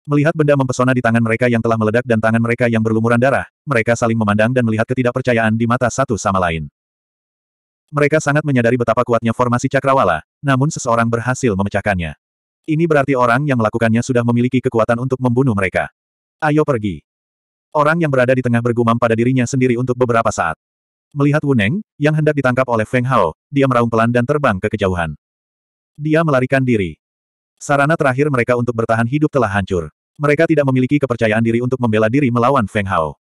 Melihat benda mempesona di tangan mereka yang telah meledak dan tangan mereka yang berlumuran darah, mereka saling memandang dan melihat ketidakpercayaan di mata satu sama lain. Mereka sangat menyadari betapa kuatnya formasi cakrawala, namun seseorang berhasil memecahkannya. Ini berarti orang yang melakukannya sudah memiliki kekuatan untuk membunuh mereka. Ayo pergi. Orang yang berada di tengah bergumam pada dirinya sendiri untuk beberapa saat. Melihat Wuneng, yang hendak ditangkap oleh Feng Hao, dia meraung pelan dan terbang ke kejauhan. Dia melarikan diri. Sarana terakhir mereka untuk bertahan hidup telah hancur. Mereka tidak memiliki kepercayaan diri untuk membela diri melawan Feng Hao.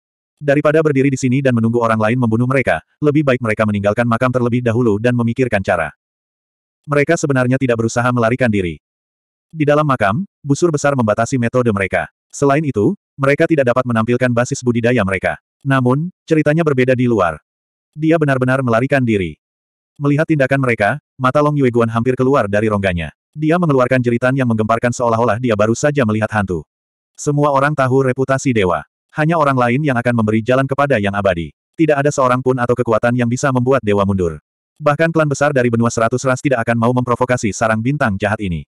Daripada berdiri di sini dan menunggu orang lain membunuh mereka, lebih baik mereka meninggalkan makam terlebih dahulu dan memikirkan cara. Mereka sebenarnya tidak berusaha melarikan diri. Di dalam makam, busur besar membatasi metode mereka. Selain itu, mereka tidak dapat menampilkan basis budidaya mereka. Namun, ceritanya berbeda di luar. Dia benar-benar melarikan diri. Melihat tindakan mereka, mata Long Yueguan hampir keluar dari rongganya. Dia mengeluarkan jeritan yang menggemparkan seolah-olah dia baru saja melihat hantu. Semua orang tahu reputasi dewa. Hanya orang lain yang akan memberi jalan kepada yang abadi. Tidak ada seorang pun atau kekuatan yang bisa membuat dewa mundur. Bahkan klan besar dari benua seratus ras tidak akan mau memprovokasi sarang bintang jahat ini.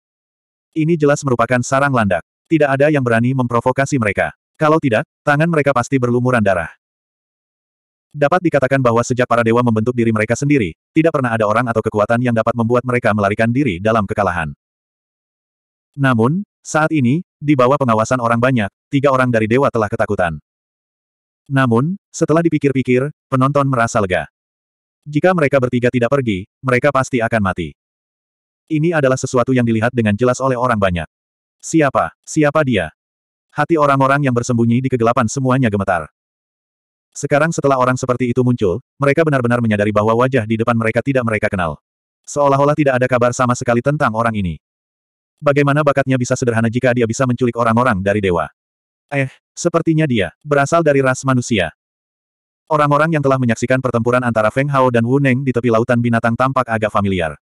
Ini jelas merupakan sarang landak. Tidak ada yang berani memprovokasi mereka. Kalau tidak, tangan mereka pasti berlumuran darah. Dapat dikatakan bahwa sejak para dewa membentuk diri mereka sendiri, tidak pernah ada orang atau kekuatan yang dapat membuat mereka melarikan diri dalam kekalahan. Namun, saat ini, di bawah pengawasan orang banyak, tiga orang dari dewa telah ketakutan. Namun, setelah dipikir-pikir, penonton merasa lega. Jika mereka bertiga tidak pergi, mereka pasti akan mati. Ini adalah sesuatu yang dilihat dengan jelas oleh orang banyak. Siapa? Siapa dia? Hati orang-orang yang bersembunyi di kegelapan semuanya gemetar. Sekarang setelah orang seperti itu muncul, mereka benar-benar menyadari bahwa wajah di depan mereka tidak mereka kenal. Seolah-olah tidak ada kabar sama sekali tentang orang ini. Bagaimana bakatnya bisa sederhana jika dia bisa menculik orang-orang dari dewa? Eh, sepertinya dia, berasal dari ras manusia. Orang-orang yang telah menyaksikan pertempuran antara Feng Hao dan Wu Neng di tepi lautan binatang tampak agak familiar.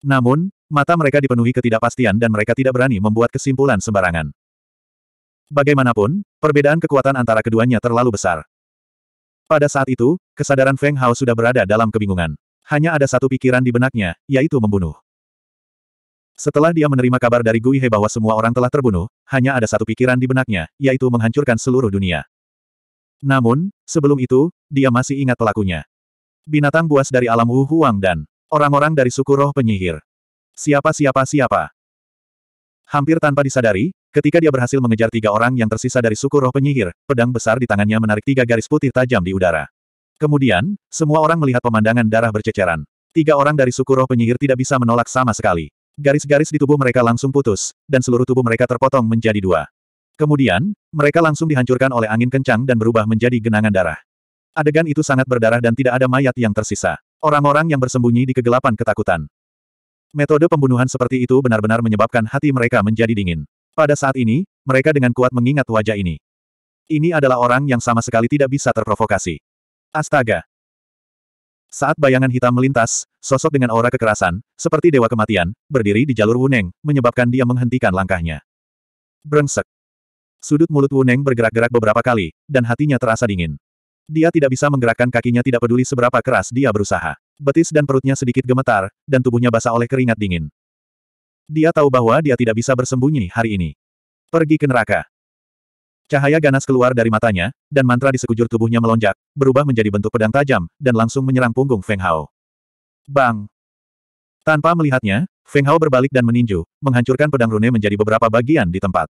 Namun, mata mereka dipenuhi ketidakpastian dan mereka tidak berani membuat kesimpulan sembarangan. Bagaimanapun, perbedaan kekuatan antara keduanya terlalu besar. Pada saat itu, kesadaran Feng Hao sudah berada dalam kebingungan. Hanya ada satu pikiran di benaknya, yaitu membunuh. Setelah dia menerima kabar dari Guihe bahwa semua orang telah terbunuh, hanya ada satu pikiran di benaknya, yaitu menghancurkan seluruh dunia. Namun, sebelum itu, dia masih ingat pelakunya. Binatang buas dari alam Wu Huang dan orang-orang dari suku roh penyihir. Siapa-siapa-siapa. Hampir tanpa disadari, ketika dia berhasil mengejar tiga orang yang tersisa dari suku roh penyihir, pedang besar di tangannya menarik tiga garis putih tajam di udara. Kemudian, semua orang melihat pemandangan darah berceceran. Tiga orang dari suku roh penyihir tidak bisa menolak sama sekali. Garis-garis di tubuh mereka langsung putus, dan seluruh tubuh mereka terpotong menjadi dua. Kemudian, mereka langsung dihancurkan oleh angin kencang dan berubah menjadi genangan darah. Adegan itu sangat berdarah dan tidak ada mayat yang tersisa. Orang-orang yang bersembunyi di kegelapan ketakutan. Metode pembunuhan seperti itu benar-benar menyebabkan hati mereka menjadi dingin. Pada saat ini, mereka dengan kuat mengingat wajah ini. Ini adalah orang yang sama sekali tidak bisa terprovokasi. Astaga! Saat bayangan hitam melintas, sosok dengan aura kekerasan, seperti dewa kematian, berdiri di jalur Wuneng, menyebabkan dia menghentikan langkahnya. Brengsek. Sudut mulut Wuneng bergerak-gerak beberapa kali, dan hatinya terasa dingin. Dia tidak bisa menggerakkan kakinya tidak peduli seberapa keras dia berusaha. Betis dan perutnya sedikit gemetar, dan tubuhnya basah oleh keringat dingin. Dia tahu bahwa dia tidak bisa bersembunyi hari ini. Pergi ke neraka. Cahaya ganas keluar dari matanya, dan mantra di sekujur tubuhnya melonjak, berubah menjadi bentuk pedang tajam, dan langsung menyerang punggung Feng Hao. Bang! Tanpa melihatnya, Feng Hao berbalik dan meninju, menghancurkan pedang rune menjadi beberapa bagian di tempat.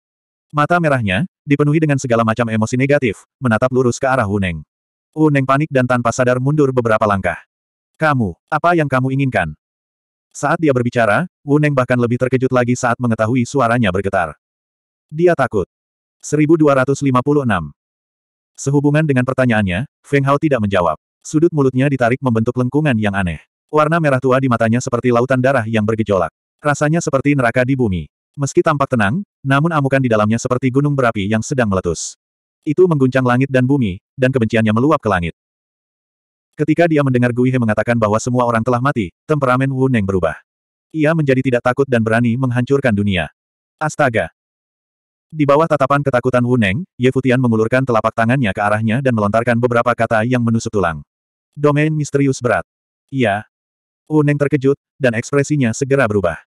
Mata merahnya, dipenuhi dengan segala macam emosi negatif, menatap lurus ke arah Wuneng. Wuneng panik dan tanpa sadar mundur beberapa langkah. Kamu, apa yang kamu inginkan? Saat dia berbicara, Wuneng bahkan lebih terkejut lagi saat mengetahui suaranya bergetar. Dia takut. 1256 Sehubungan dengan pertanyaannya, Feng Hao tidak menjawab. Sudut mulutnya ditarik membentuk lengkungan yang aneh. Warna merah tua di matanya seperti lautan darah yang bergejolak. Rasanya seperti neraka di bumi. Meski tampak tenang, namun amukan di dalamnya seperti gunung berapi yang sedang meletus. Itu mengguncang langit dan bumi, dan kebenciannya meluap ke langit. Ketika dia mendengar Guihe mengatakan bahwa semua orang telah mati, temperamen Wu Neng berubah. Ia menjadi tidak takut dan berani menghancurkan dunia. Astaga! Di bawah tatapan ketakutan Wu Neng, Ye Futian mengulurkan telapak tangannya ke arahnya dan melontarkan beberapa kata yang menusuk tulang. Domain misterius berat. Iya, Uneng terkejut, dan ekspresinya segera berubah.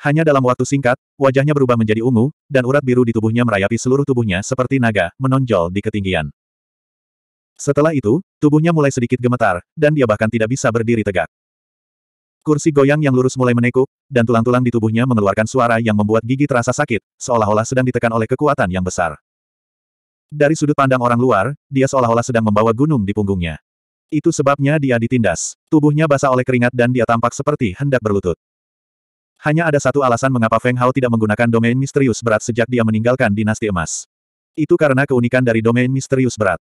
Hanya dalam waktu singkat, wajahnya berubah menjadi ungu, dan urat biru di tubuhnya merayapi seluruh tubuhnya seperti naga, menonjol di ketinggian. Setelah itu, tubuhnya mulai sedikit gemetar, dan dia bahkan tidak bisa berdiri tegak. Kursi goyang yang lurus mulai menekuk, dan tulang-tulang di tubuhnya mengeluarkan suara yang membuat gigi terasa sakit, seolah-olah sedang ditekan oleh kekuatan yang besar. Dari sudut pandang orang luar, dia seolah-olah sedang membawa gunung di punggungnya. Itu sebabnya dia ditindas. Tubuhnya basah oleh keringat dan dia tampak seperti hendak berlutut. Hanya ada satu alasan mengapa Feng Hao tidak menggunakan domain misterius berat sejak dia meninggalkan dinasti emas. Itu karena keunikan dari domain misterius berat.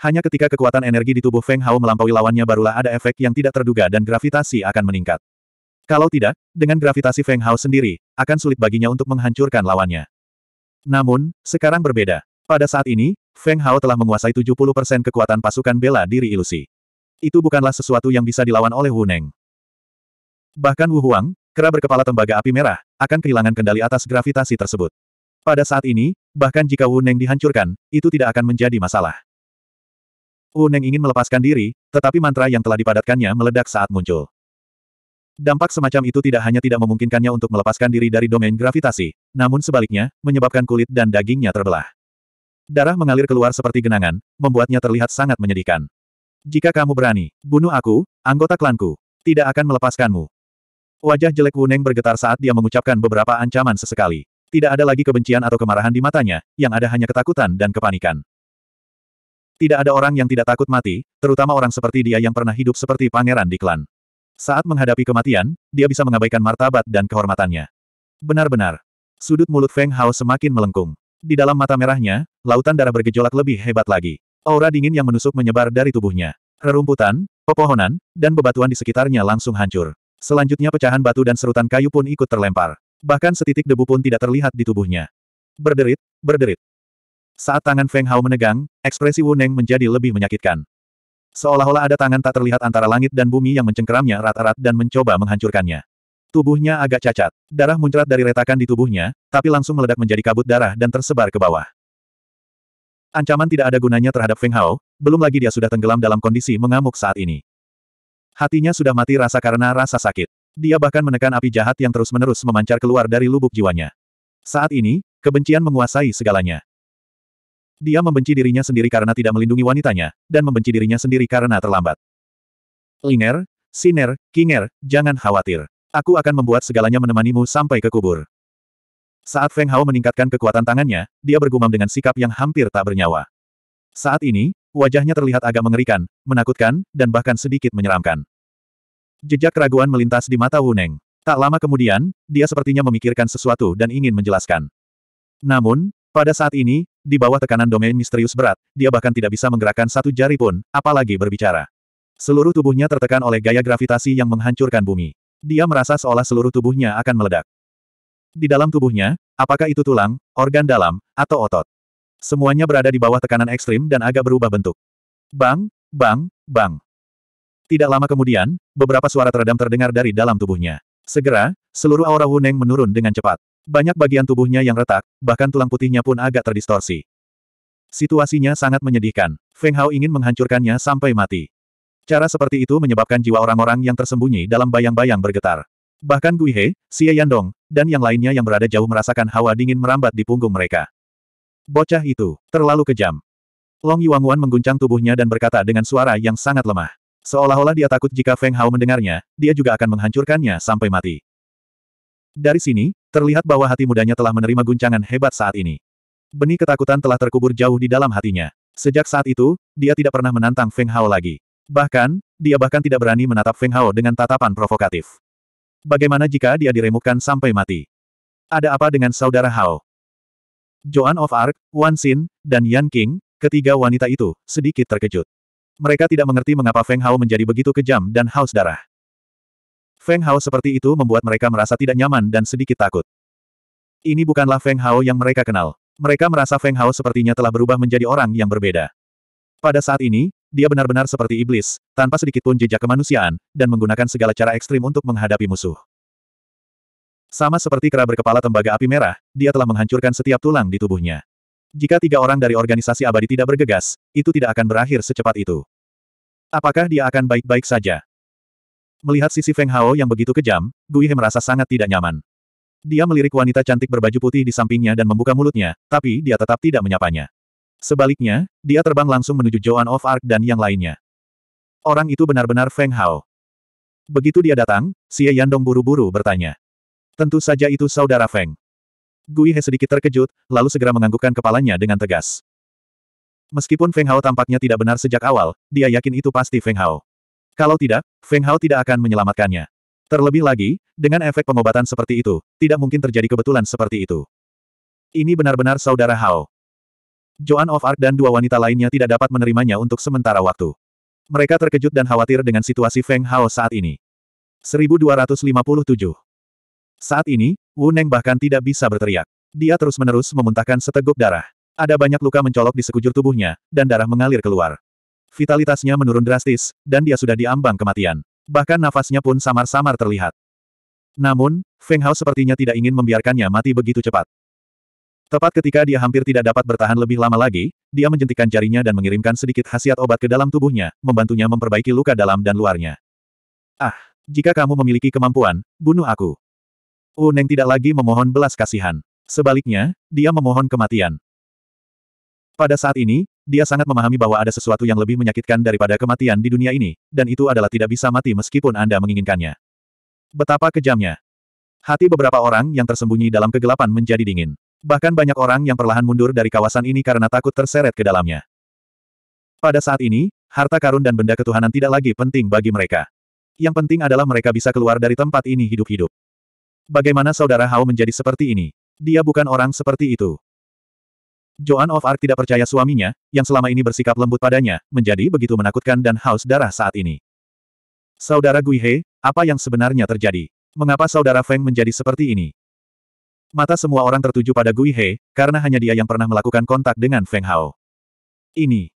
Hanya ketika kekuatan energi di tubuh Feng Hao melampaui lawannya barulah ada efek yang tidak terduga dan gravitasi akan meningkat. Kalau tidak, dengan gravitasi Feng Hao sendiri, akan sulit baginya untuk menghancurkan lawannya. Namun, sekarang berbeda. Pada saat ini, Feng Hao telah menguasai 70% kekuatan pasukan bela diri ilusi. Itu bukanlah sesuatu yang bisa dilawan oleh Wu Neng. Bahkan Wu Huang, kera berkepala tembaga api merah, akan kehilangan kendali atas gravitasi tersebut. Pada saat ini, bahkan jika Wu Neng dihancurkan, itu tidak akan menjadi masalah. Wu Neng ingin melepaskan diri, tetapi mantra yang telah dipadatkannya meledak saat muncul. Dampak semacam itu tidak hanya tidak memungkinkannya untuk melepaskan diri dari domain gravitasi, namun sebaliknya, menyebabkan kulit dan dagingnya terbelah. Darah mengalir keluar seperti genangan, membuatnya terlihat sangat menyedihkan. Jika kamu berani, bunuh aku, anggota klanku. Tidak akan melepaskanmu. Wajah jelek Wuneng bergetar saat dia mengucapkan beberapa ancaman sesekali. Tidak ada lagi kebencian atau kemarahan di matanya, yang ada hanya ketakutan dan kepanikan. Tidak ada orang yang tidak takut mati, terutama orang seperti dia yang pernah hidup seperti pangeran di klan. Saat menghadapi kematian, dia bisa mengabaikan martabat dan kehormatannya. Benar-benar. Sudut mulut Feng Hao semakin melengkung. Di dalam mata merahnya, lautan darah bergejolak lebih hebat lagi. Aura dingin yang menusuk menyebar dari tubuhnya. Rerumputan, pepohonan, dan bebatuan di sekitarnya langsung hancur. Selanjutnya pecahan batu dan serutan kayu pun ikut terlempar. Bahkan setitik debu pun tidak terlihat di tubuhnya. Berderit, berderit. Saat tangan Feng Hao menegang, ekspresi Wu Neng menjadi lebih menyakitkan. Seolah-olah ada tangan tak terlihat antara langit dan bumi yang mencengkeramnya erat-erat dan mencoba menghancurkannya. Tubuhnya agak cacat, darah muncrat dari retakan di tubuhnya, tapi langsung meledak menjadi kabut darah dan tersebar ke bawah. Ancaman tidak ada gunanya terhadap Feng Hao, belum lagi dia sudah tenggelam dalam kondisi mengamuk saat ini. Hatinya sudah mati rasa karena rasa sakit. Dia bahkan menekan api jahat yang terus-menerus memancar keluar dari lubuk jiwanya. Saat ini, kebencian menguasai segalanya. Dia membenci dirinya sendiri karena tidak melindungi wanitanya, dan membenci dirinya sendiri karena terlambat. Liner, Siner, Kinger, jangan khawatir. Aku akan membuat segalanya menemanimu sampai ke kubur. Saat Feng Hao meningkatkan kekuatan tangannya, dia bergumam dengan sikap yang hampir tak bernyawa. Saat ini, wajahnya terlihat agak mengerikan, menakutkan, dan bahkan sedikit menyeramkan. Jejak keraguan melintas di mata Neng. Tak lama kemudian, dia sepertinya memikirkan sesuatu dan ingin menjelaskan. Namun, pada saat ini, di bawah tekanan domain misterius berat, dia bahkan tidak bisa menggerakkan satu jari pun, apalagi berbicara. Seluruh tubuhnya tertekan oleh gaya gravitasi yang menghancurkan bumi. Dia merasa seolah seluruh tubuhnya akan meledak. Di dalam tubuhnya, apakah itu tulang, organ dalam, atau otot? Semuanya berada di bawah tekanan ekstrim dan agak berubah bentuk. Bang, bang, bang. Tidak lama kemudian, beberapa suara teredam terdengar dari dalam tubuhnya. Segera, seluruh aura Wuneng menurun dengan cepat. Banyak bagian tubuhnya yang retak, bahkan tulang putihnya pun agak terdistorsi. Situasinya sangat menyedihkan. Feng Hao ingin menghancurkannya sampai mati. Cara seperti itu menyebabkan jiwa orang-orang yang tersembunyi dalam bayang-bayang bergetar. Bahkan Gui He, Xie Yandong, dan yang lainnya yang berada jauh merasakan hawa dingin merambat di punggung mereka. Bocah itu, terlalu kejam. Long Yuanguan mengguncang tubuhnya dan berkata dengan suara yang sangat lemah. Seolah-olah dia takut jika Feng Hao mendengarnya, dia juga akan menghancurkannya sampai mati. Dari sini, terlihat bahwa hati mudanya telah menerima guncangan hebat saat ini. Benih ketakutan telah terkubur jauh di dalam hatinya. Sejak saat itu, dia tidak pernah menantang Feng Hao lagi. Bahkan, dia bahkan tidak berani menatap Feng Hao dengan tatapan provokatif. Bagaimana jika dia diremukkan sampai mati? Ada apa dengan saudara Hao? Joan of Arc, Wan Xin, dan Yan King, ketiga wanita itu, sedikit terkejut. Mereka tidak mengerti mengapa Feng Hao menjadi begitu kejam dan haus darah. Feng Hao seperti itu membuat mereka merasa tidak nyaman dan sedikit takut. Ini bukanlah Feng Hao yang mereka kenal. Mereka merasa Feng Hao sepertinya telah berubah menjadi orang yang berbeda. Pada saat ini, dia benar-benar seperti iblis, tanpa sedikitpun jejak kemanusiaan, dan menggunakan segala cara ekstrim untuk menghadapi musuh. Sama seperti kera berkepala tembaga api merah, dia telah menghancurkan setiap tulang di tubuhnya. Jika tiga orang dari organisasi abadi tidak bergegas, itu tidak akan berakhir secepat itu. Apakah dia akan baik-baik saja? Melihat sisi Feng Hao yang begitu kejam, Gui He merasa sangat tidak nyaman. Dia melirik wanita cantik berbaju putih di sampingnya dan membuka mulutnya, tapi dia tetap tidak menyapanya. Sebaliknya, dia terbang langsung menuju Joan of Arc dan yang lainnya. Orang itu benar-benar Feng Hao. Begitu dia datang, Xie Yandong buru-buru bertanya. Tentu saja itu saudara Feng. Gui He sedikit terkejut, lalu segera menganggukkan kepalanya dengan tegas. Meskipun Feng Hao tampaknya tidak benar sejak awal, dia yakin itu pasti Feng Hao. Kalau tidak, Feng Hao tidak akan menyelamatkannya. Terlebih lagi, dengan efek pengobatan seperti itu, tidak mungkin terjadi kebetulan seperti itu. Ini benar-benar saudara Hao. Joan of Arc dan dua wanita lainnya tidak dapat menerimanya untuk sementara waktu. Mereka terkejut dan khawatir dengan situasi Feng Hao saat ini. 1257 Saat ini, Wu Neng bahkan tidak bisa berteriak. Dia terus-menerus memuntahkan seteguk darah. Ada banyak luka mencolok di sekujur tubuhnya, dan darah mengalir keluar. Vitalitasnya menurun drastis, dan dia sudah diambang kematian. Bahkan nafasnya pun samar-samar terlihat. Namun, Feng Hao sepertinya tidak ingin membiarkannya mati begitu cepat. Tepat ketika dia hampir tidak dapat bertahan lebih lama lagi, dia menjentikan jarinya dan mengirimkan sedikit khasiat obat ke dalam tubuhnya, membantunya memperbaiki luka dalam dan luarnya. Ah, jika kamu memiliki kemampuan, bunuh aku. Wu Neng tidak lagi memohon belas kasihan. Sebaliknya, dia memohon kematian. Pada saat ini, dia sangat memahami bahwa ada sesuatu yang lebih menyakitkan daripada kematian di dunia ini, dan itu adalah tidak bisa mati meskipun Anda menginginkannya. Betapa kejamnya. Hati beberapa orang yang tersembunyi dalam kegelapan menjadi dingin. Bahkan banyak orang yang perlahan mundur dari kawasan ini karena takut terseret ke dalamnya. Pada saat ini, harta karun dan benda ketuhanan tidak lagi penting bagi mereka. Yang penting adalah mereka bisa keluar dari tempat ini hidup-hidup. Bagaimana saudara Hao menjadi seperti ini? Dia bukan orang seperti itu. Joan of Arc tidak percaya suaminya, yang selama ini bersikap lembut padanya, menjadi begitu menakutkan dan haus darah saat ini. Saudara Guihe, apa yang sebenarnya terjadi? Mengapa saudara Feng menjadi seperti ini? Mata semua orang tertuju pada Gui He, karena hanya dia yang pernah melakukan kontak dengan Feng Hao. Ini.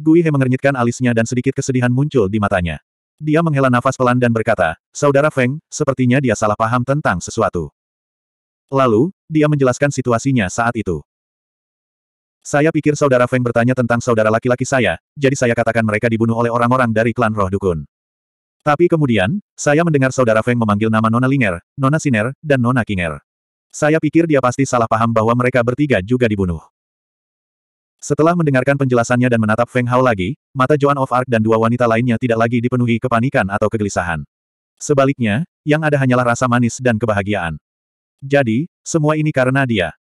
Gui He mengernyitkan alisnya dan sedikit kesedihan muncul di matanya. Dia menghela nafas pelan dan berkata, Saudara Feng, sepertinya dia salah paham tentang sesuatu. Lalu, dia menjelaskan situasinya saat itu. Saya pikir saudara Feng bertanya tentang saudara laki-laki saya, jadi saya katakan mereka dibunuh oleh orang-orang dari klan roh dukun. Tapi kemudian, saya mendengar saudara Feng memanggil nama Nona Linger, Nona Siner, dan Nona Kinger. Saya pikir dia pasti salah paham bahwa mereka bertiga juga dibunuh. Setelah mendengarkan penjelasannya dan menatap Feng Hao lagi, mata Joan of Arc dan dua wanita lainnya tidak lagi dipenuhi kepanikan atau kegelisahan. Sebaliknya, yang ada hanyalah rasa manis dan kebahagiaan. Jadi, semua ini karena dia.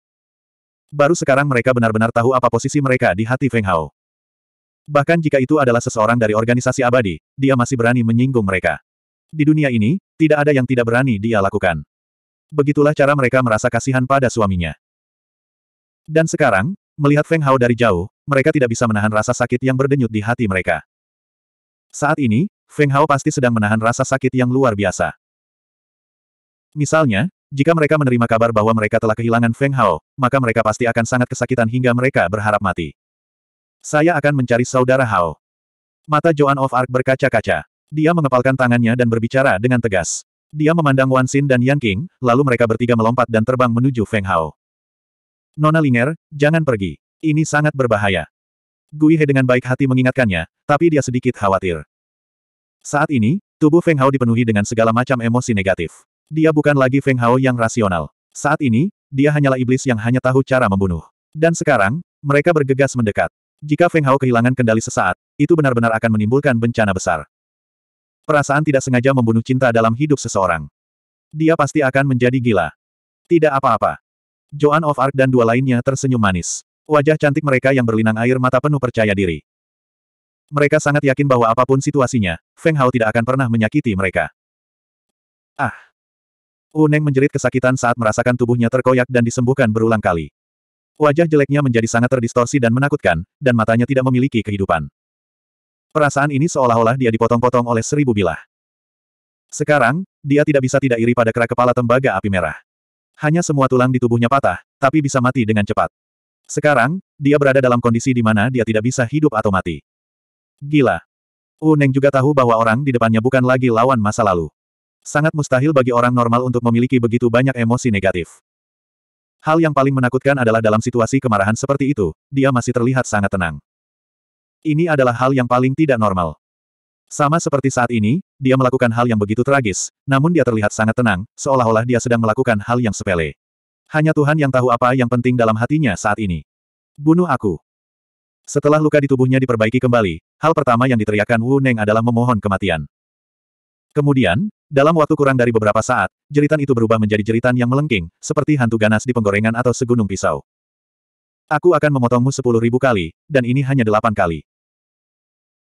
Baru sekarang mereka benar-benar tahu apa posisi mereka di hati Feng Hao. Bahkan jika itu adalah seseorang dari organisasi abadi, dia masih berani menyinggung mereka. Di dunia ini, tidak ada yang tidak berani dia lakukan. Begitulah cara mereka merasa kasihan pada suaminya. Dan sekarang, melihat Feng Hao dari jauh, mereka tidak bisa menahan rasa sakit yang berdenyut di hati mereka. Saat ini, Feng Hao pasti sedang menahan rasa sakit yang luar biasa. Misalnya, jika mereka menerima kabar bahwa mereka telah kehilangan Feng Hao, maka mereka pasti akan sangat kesakitan hingga mereka berharap mati. Saya akan mencari saudara Hao. Mata Joan of Arc berkaca-kaca. Dia mengepalkan tangannya dan berbicara dengan tegas. Dia memandang Wan Xin dan Yan King, lalu mereka bertiga melompat dan terbang menuju Feng Hao. Nona Linger, jangan pergi. Ini sangat berbahaya. Gui He dengan baik hati mengingatkannya, tapi dia sedikit khawatir. Saat ini, tubuh Feng Hao dipenuhi dengan segala macam emosi negatif. Dia bukan lagi Feng Hao yang rasional. Saat ini, dia hanyalah iblis yang hanya tahu cara membunuh. Dan sekarang, mereka bergegas mendekat. Jika Feng Hao kehilangan kendali sesaat, itu benar-benar akan menimbulkan bencana besar. Perasaan tidak sengaja membunuh cinta dalam hidup seseorang. Dia pasti akan menjadi gila. Tidak apa-apa. Joan of Arc dan dua lainnya tersenyum manis. Wajah cantik mereka yang berlinang air mata penuh percaya diri. Mereka sangat yakin bahwa apapun situasinya, Feng Hao tidak akan pernah menyakiti mereka. Ah! Uneng menjerit kesakitan saat merasakan tubuhnya terkoyak dan disembuhkan berulang kali. Wajah jeleknya menjadi sangat terdistorsi dan menakutkan, dan matanya tidak memiliki kehidupan. Perasaan ini seolah-olah dia dipotong-potong oleh seribu bilah. Sekarang, dia tidak bisa tidak iri pada kera kepala tembaga api merah. Hanya semua tulang di tubuhnya patah, tapi bisa mati dengan cepat. Sekarang, dia berada dalam kondisi di mana dia tidak bisa hidup atau mati. Gila. Uneng juga tahu bahwa orang di depannya bukan lagi lawan masa lalu. Sangat mustahil bagi orang normal untuk memiliki begitu banyak emosi negatif. Hal yang paling menakutkan adalah dalam situasi kemarahan seperti itu, dia masih terlihat sangat tenang. Ini adalah hal yang paling tidak normal. Sama seperti saat ini, dia melakukan hal yang begitu tragis, namun dia terlihat sangat tenang, seolah-olah dia sedang melakukan hal yang sepele. Hanya Tuhan yang tahu apa yang penting dalam hatinya saat ini. Bunuh aku. Setelah luka di tubuhnya diperbaiki kembali, hal pertama yang diteriakkan Wu Neng adalah memohon kematian. Kemudian, dalam waktu kurang dari beberapa saat, jeritan itu berubah menjadi jeritan yang melengking, seperti hantu ganas di penggorengan atau segunung pisau. Aku akan memotongmu sepuluh ribu kali, dan ini hanya delapan kali.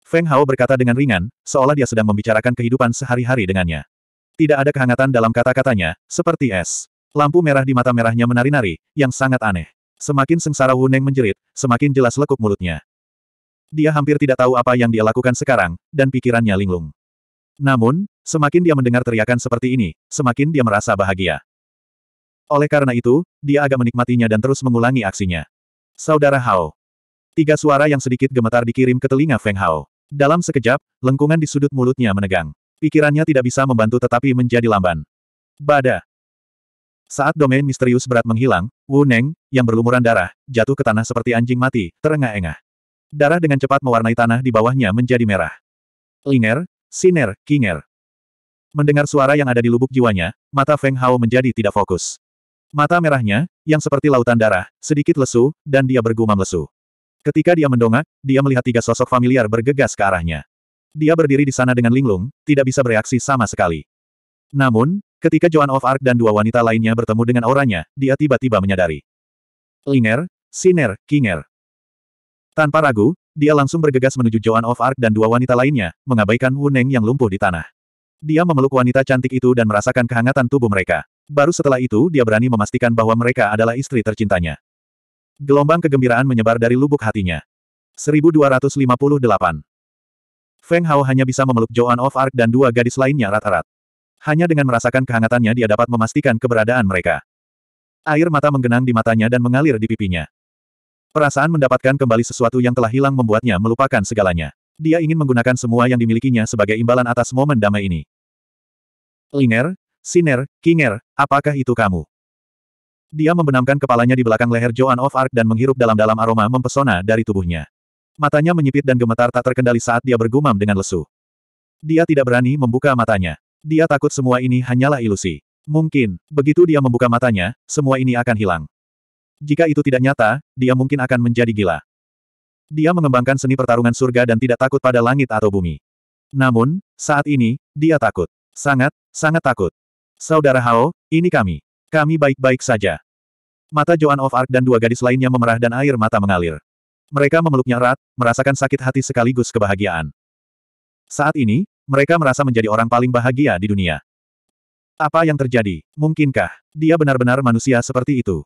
Feng Hao berkata dengan ringan, seolah dia sedang membicarakan kehidupan sehari-hari dengannya. Tidak ada kehangatan dalam kata-katanya, seperti es. Lampu merah di mata merahnya menari-nari, yang sangat aneh. Semakin sengsara Wu Neng menjerit, semakin jelas lekuk mulutnya. Dia hampir tidak tahu apa yang dia lakukan sekarang, dan pikirannya linglung. Namun, semakin dia mendengar teriakan seperti ini, semakin dia merasa bahagia. Oleh karena itu, dia agak menikmatinya dan terus mengulangi aksinya. Saudara Hao. Tiga suara yang sedikit gemetar dikirim ke telinga Feng Hao. Dalam sekejap, lengkungan di sudut mulutnya menegang. Pikirannya tidak bisa membantu tetapi menjadi lamban. Bada. Saat domain misterius berat menghilang, Wu Neng, yang berlumuran darah, jatuh ke tanah seperti anjing mati, terengah-engah. Darah dengan cepat mewarnai tanah di bawahnya menjadi merah. Linger, Siner, Kinger. Mendengar suara yang ada di lubuk jiwanya, mata Feng Hao menjadi tidak fokus. Mata merahnya, yang seperti lautan darah, sedikit lesu, dan dia bergumam lesu. Ketika dia mendongak, dia melihat tiga sosok familiar bergegas ke arahnya. Dia berdiri di sana dengan linglung, tidak bisa bereaksi sama sekali. Namun, ketika Joan of Arc dan dua wanita lainnya bertemu dengan orangnya, dia tiba-tiba menyadari. Linger, Siner, Kinger. Tanpa ragu, dia langsung bergegas menuju Joan of Arc dan dua wanita lainnya, mengabaikan Wu Neng yang lumpuh di tanah. Dia memeluk wanita cantik itu dan merasakan kehangatan tubuh mereka baru setelah itu dia berani memastikan bahwa mereka adalah istri tercintanya. Gelombang kegembiraan menyebar dari lubuk hatinya. 1258 Feng Hao hanya bisa memeluk Joan of Arc dan dua gadis lainnya rat-rat. Hanya dengan merasakan kehangatannya dia dapat memastikan keberadaan mereka. Air mata menggenang di matanya dan mengalir di pipinya. Perasaan mendapatkan kembali sesuatu yang telah hilang membuatnya melupakan segalanya. Dia ingin menggunakan semua yang dimilikinya sebagai imbalan atas momen damai ini. Linger, Siner, Kinger, apakah itu kamu? Dia membenamkan kepalanya di belakang leher Joan of Arc dan menghirup dalam-dalam aroma mempesona dari tubuhnya. Matanya menyipit dan gemetar tak terkendali saat dia bergumam dengan lesu. Dia tidak berani membuka matanya. Dia takut semua ini hanyalah ilusi. Mungkin, begitu dia membuka matanya, semua ini akan hilang. Jika itu tidak nyata, dia mungkin akan menjadi gila. Dia mengembangkan seni pertarungan surga dan tidak takut pada langit atau bumi. Namun, saat ini, dia takut. Sangat, sangat takut. Saudara Hao, ini kami. Kami baik-baik saja. Mata Joan of Arc dan dua gadis lainnya memerah dan air mata mengalir. Mereka memeluknya erat, merasakan sakit hati sekaligus kebahagiaan. Saat ini, mereka merasa menjadi orang paling bahagia di dunia. Apa yang terjadi? Mungkinkah dia benar-benar manusia seperti itu?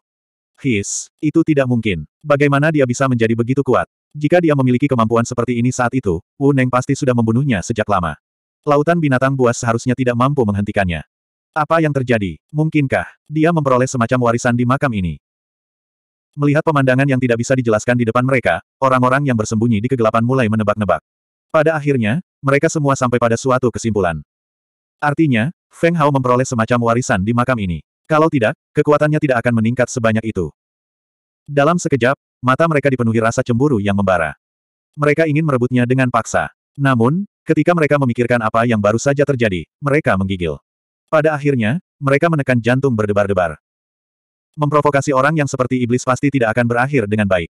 His, itu tidak mungkin. Bagaimana dia bisa menjadi begitu kuat? Jika dia memiliki kemampuan seperti ini saat itu, Wu Neng pasti sudah membunuhnya sejak lama. Lautan binatang buas seharusnya tidak mampu menghentikannya. Apa yang terjadi? Mungkinkah dia memperoleh semacam warisan di makam ini? Melihat pemandangan yang tidak bisa dijelaskan di depan mereka, orang-orang yang bersembunyi di kegelapan mulai menebak-nebak. Pada akhirnya, mereka semua sampai pada suatu kesimpulan. Artinya, Feng Hao memperoleh semacam warisan di makam ini. Kalau tidak, kekuatannya tidak akan meningkat sebanyak itu. Dalam sekejap, mata mereka dipenuhi rasa cemburu yang membara. Mereka ingin merebutnya dengan paksa. Namun, ketika mereka memikirkan apa yang baru saja terjadi, mereka menggigil. Pada akhirnya, mereka menekan jantung berdebar-debar. Memprovokasi orang yang seperti iblis pasti tidak akan berakhir dengan baik.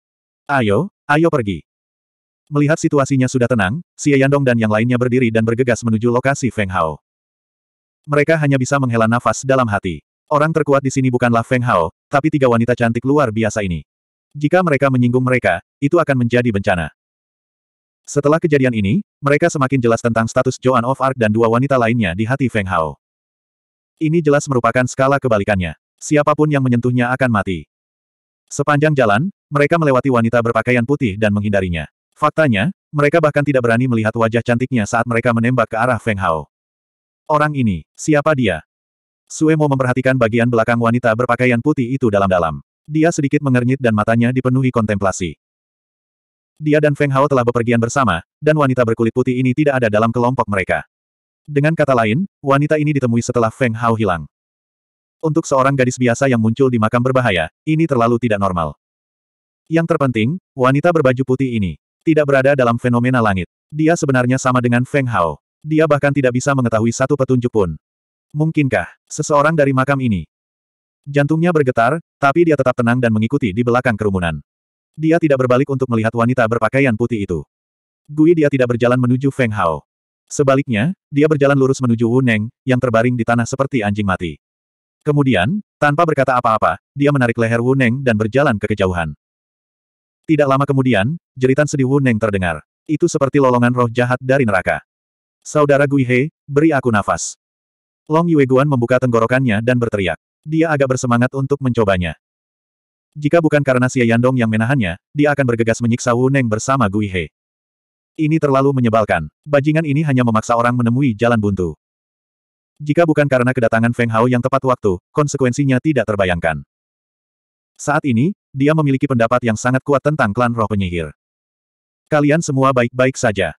Ayo, ayo pergi. Melihat situasinya sudah tenang, Xie Yandong dan yang lainnya berdiri dan bergegas menuju lokasi Feng Hao. Mereka hanya bisa menghela nafas dalam hati. Orang terkuat di sini bukanlah Feng Hao, tapi tiga wanita cantik luar biasa ini. Jika mereka menyinggung mereka, itu akan menjadi bencana. Setelah kejadian ini, mereka semakin jelas tentang status Joan of Arc dan dua wanita lainnya di hati Feng Hao. Ini jelas merupakan skala kebalikannya. Siapapun yang menyentuhnya akan mati. Sepanjang jalan, mereka melewati wanita berpakaian putih dan menghindarinya. Faktanya, mereka bahkan tidak berani melihat wajah cantiknya saat mereka menembak ke arah Feng Hao. Orang ini, siapa dia? mo memperhatikan bagian belakang wanita berpakaian putih itu dalam-dalam. Dia sedikit mengernyit dan matanya dipenuhi kontemplasi. Dia dan Feng Hao telah bepergian bersama, dan wanita berkulit putih ini tidak ada dalam kelompok mereka. Dengan kata lain, wanita ini ditemui setelah Feng Hao hilang. Untuk seorang gadis biasa yang muncul di makam berbahaya, ini terlalu tidak normal. Yang terpenting, wanita berbaju putih ini tidak berada dalam fenomena langit. Dia sebenarnya sama dengan Feng Hao. Dia bahkan tidak bisa mengetahui satu petunjuk pun. Mungkinkah seseorang dari makam ini? Jantungnya bergetar, tapi dia tetap tenang dan mengikuti di belakang kerumunan. Dia tidak berbalik untuk melihat wanita berpakaian putih itu. Gui dia tidak berjalan menuju Feng Hao. Sebaliknya, dia berjalan lurus menuju Wu Neng, yang terbaring di tanah seperti anjing mati. Kemudian, tanpa berkata apa-apa, dia menarik leher Wu Neng dan berjalan ke kejauhan. Tidak lama kemudian, jeritan sedih Wu Neng terdengar. Itu seperti lolongan roh jahat dari neraka. Saudara Guihe, beri aku nafas. Long Yueguan membuka tenggorokannya dan berteriak. Dia agak bersemangat untuk mencobanya. Jika bukan karena Xie Yandong yang menahannya, dia akan bergegas menyiksa Wu Neng bersama Guihe. Ini terlalu menyebalkan. Bajingan ini hanya memaksa orang menemui jalan buntu. Jika bukan karena kedatangan Feng Hao yang tepat waktu, konsekuensinya tidak terbayangkan. Saat ini, dia memiliki pendapat yang sangat kuat tentang klan roh penyihir. Kalian semua baik-baik saja.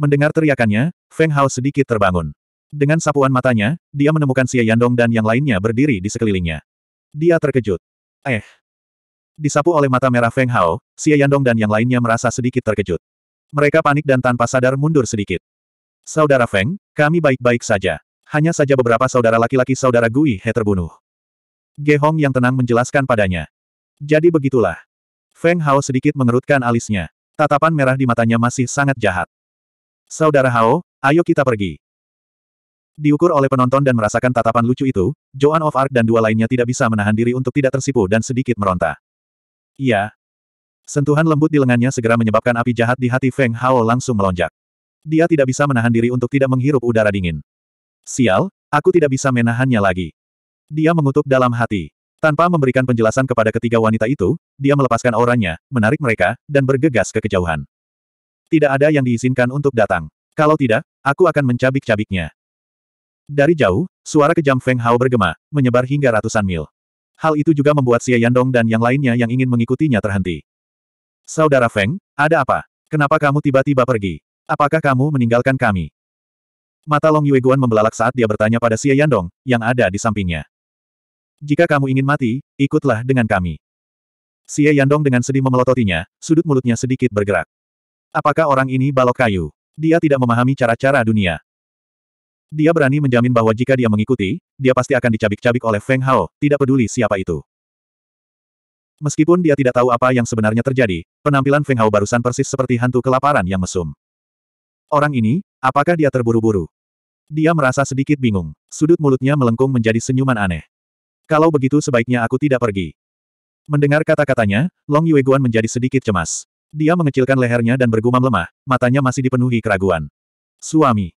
Mendengar teriakannya, Feng Hao sedikit terbangun. Dengan sapuan matanya, dia menemukan Xie Yandong dan yang lainnya berdiri di sekelilingnya. Dia terkejut. Eh. Disapu oleh mata merah Feng Hao, Xie Yandong dan yang lainnya merasa sedikit terkejut. Mereka panik dan tanpa sadar mundur sedikit. Saudara Feng, kami baik-baik saja. Hanya saja beberapa saudara laki-laki saudara Gui He terbunuh. Ge Hong yang tenang menjelaskan padanya. Jadi begitulah. Feng Hao sedikit mengerutkan alisnya. Tatapan merah di matanya masih sangat jahat. Saudara Hao, ayo kita pergi. Diukur oleh penonton dan merasakan tatapan lucu itu, Joan of Arc dan dua lainnya tidak bisa menahan diri untuk tidak tersipu dan sedikit meronta. Iya, Sentuhan lembut di lengannya segera menyebabkan api jahat di hati Feng Hao langsung melonjak. Dia tidak bisa menahan diri untuk tidak menghirup udara dingin. Sial, aku tidak bisa menahannya lagi. Dia mengutuk dalam hati. Tanpa memberikan penjelasan kepada ketiga wanita itu, dia melepaskan auranya, menarik mereka, dan bergegas ke kejauhan. Tidak ada yang diizinkan untuk datang. Kalau tidak, aku akan mencabik-cabiknya. Dari jauh, suara kejam Feng Hao bergema, menyebar hingga ratusan mil. Hal itu juga membuat Xie Yandong dan yang lainnya yang ingin mengikutinya terhenti. Saudara Feng, ada apa? Kenapa kamu tiba-tiba pergi? Apakah kamu meninggalkan kami? Mata Long Yueguan membelalak saat dia bertanya pada Xie Yandong, yang ada di sampingnya. Jika kamu ingin mati, ikutlah dengan kami. Xie Yandong dengan sedih memelototinya, sudut mulutnya sedikit bergerak. Apakah orang ini balok kayu? Dia tidak memahami cara-cara dunia. Dia berani menjamin bahwa jika dia mengikuti, dia pasti akan dicabik-cabik oleh Feng Hao, tidak peduli siapa itu. Meskipun dia tidak tahu apa yang sebenarnya terjadi, penampilan Feng Hao barusan persis seperti hantu kelaparan yang mesum. Orang ini, apakah dia terburu-buru? Dia merasa sedikit bingung. Sudut mulutnya melengkung menjadi senyuman aneh. Kalau begitu sebaiknya aku tidak pergi. Mendengar kata-katanya, Long Yueguan menjadi sedikit cemas. Dia mengecilkan lehernya dan bergumam lemah, matanya masih dipenuhi keraguan. Suami.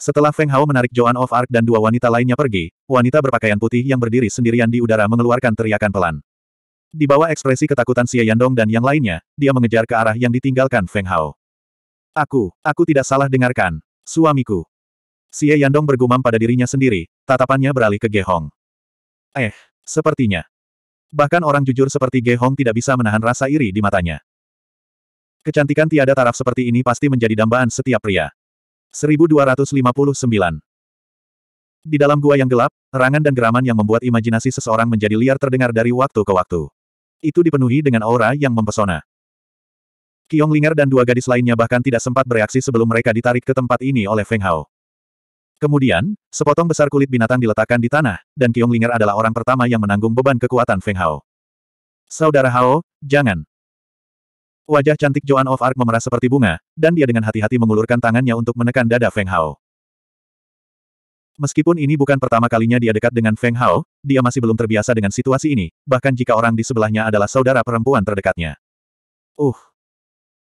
Setelah Feng Hao menarik Joan of Arc dan dua wanita lainnya pergi, wanita berpakaian putih yang berdiri sendirian di udara mengeluarkan teriakan pelan. Di bawah ekspresi ketakutan Xie Yandong dan yang lainnya, dia mengejar ke arah yang ditinggalkan Feng Hao. Aku, aku tidak salah dengarkan. Suamiku. Xie Yandong bergumam pada dirinya sendiri, tatapannya beralih ke Gehong. Eh, sepertinya. Bahkan orang jujur seperti Gehong tidak bisa menahan rasa iri di matanya. Kecantikan tiada taraf seperti ini pasti menjadi dambaan setiap pria. 1259 Di dalam gua yang gelap, rangan dan geraman yang membuat imajinasi seseorang menjadi liar terdengar dari waktu ke waktu itu dipenuhi dengan aura yang mempesona. Kiong Linger dan dua gadis lainnya bahkan tidak sempat bereaksi sebelum mereka ditarik ke tempat ini oleh Feng Hao. Kemudian, sepotong besar kulit binatang diletakkan di tanah, dan Kiong Linger adalah orang pertama yang menanggung beban kekuatan Feng Hao. Saudara Hao, jangan. Wajah cantik Joan of Arc memerah seperti bunga, dan dia dengan hati-hati mengulurkan tangannya untuk menekan dada Feng Hao. Meskipun ini bukan pertama kalinya dia dekat dengan Feng Hao, dia masih belum terbiasa dengan situasi ini, bahkan jika orang di sebelahnya adalah saudara perempuan terdekatnya. Uh.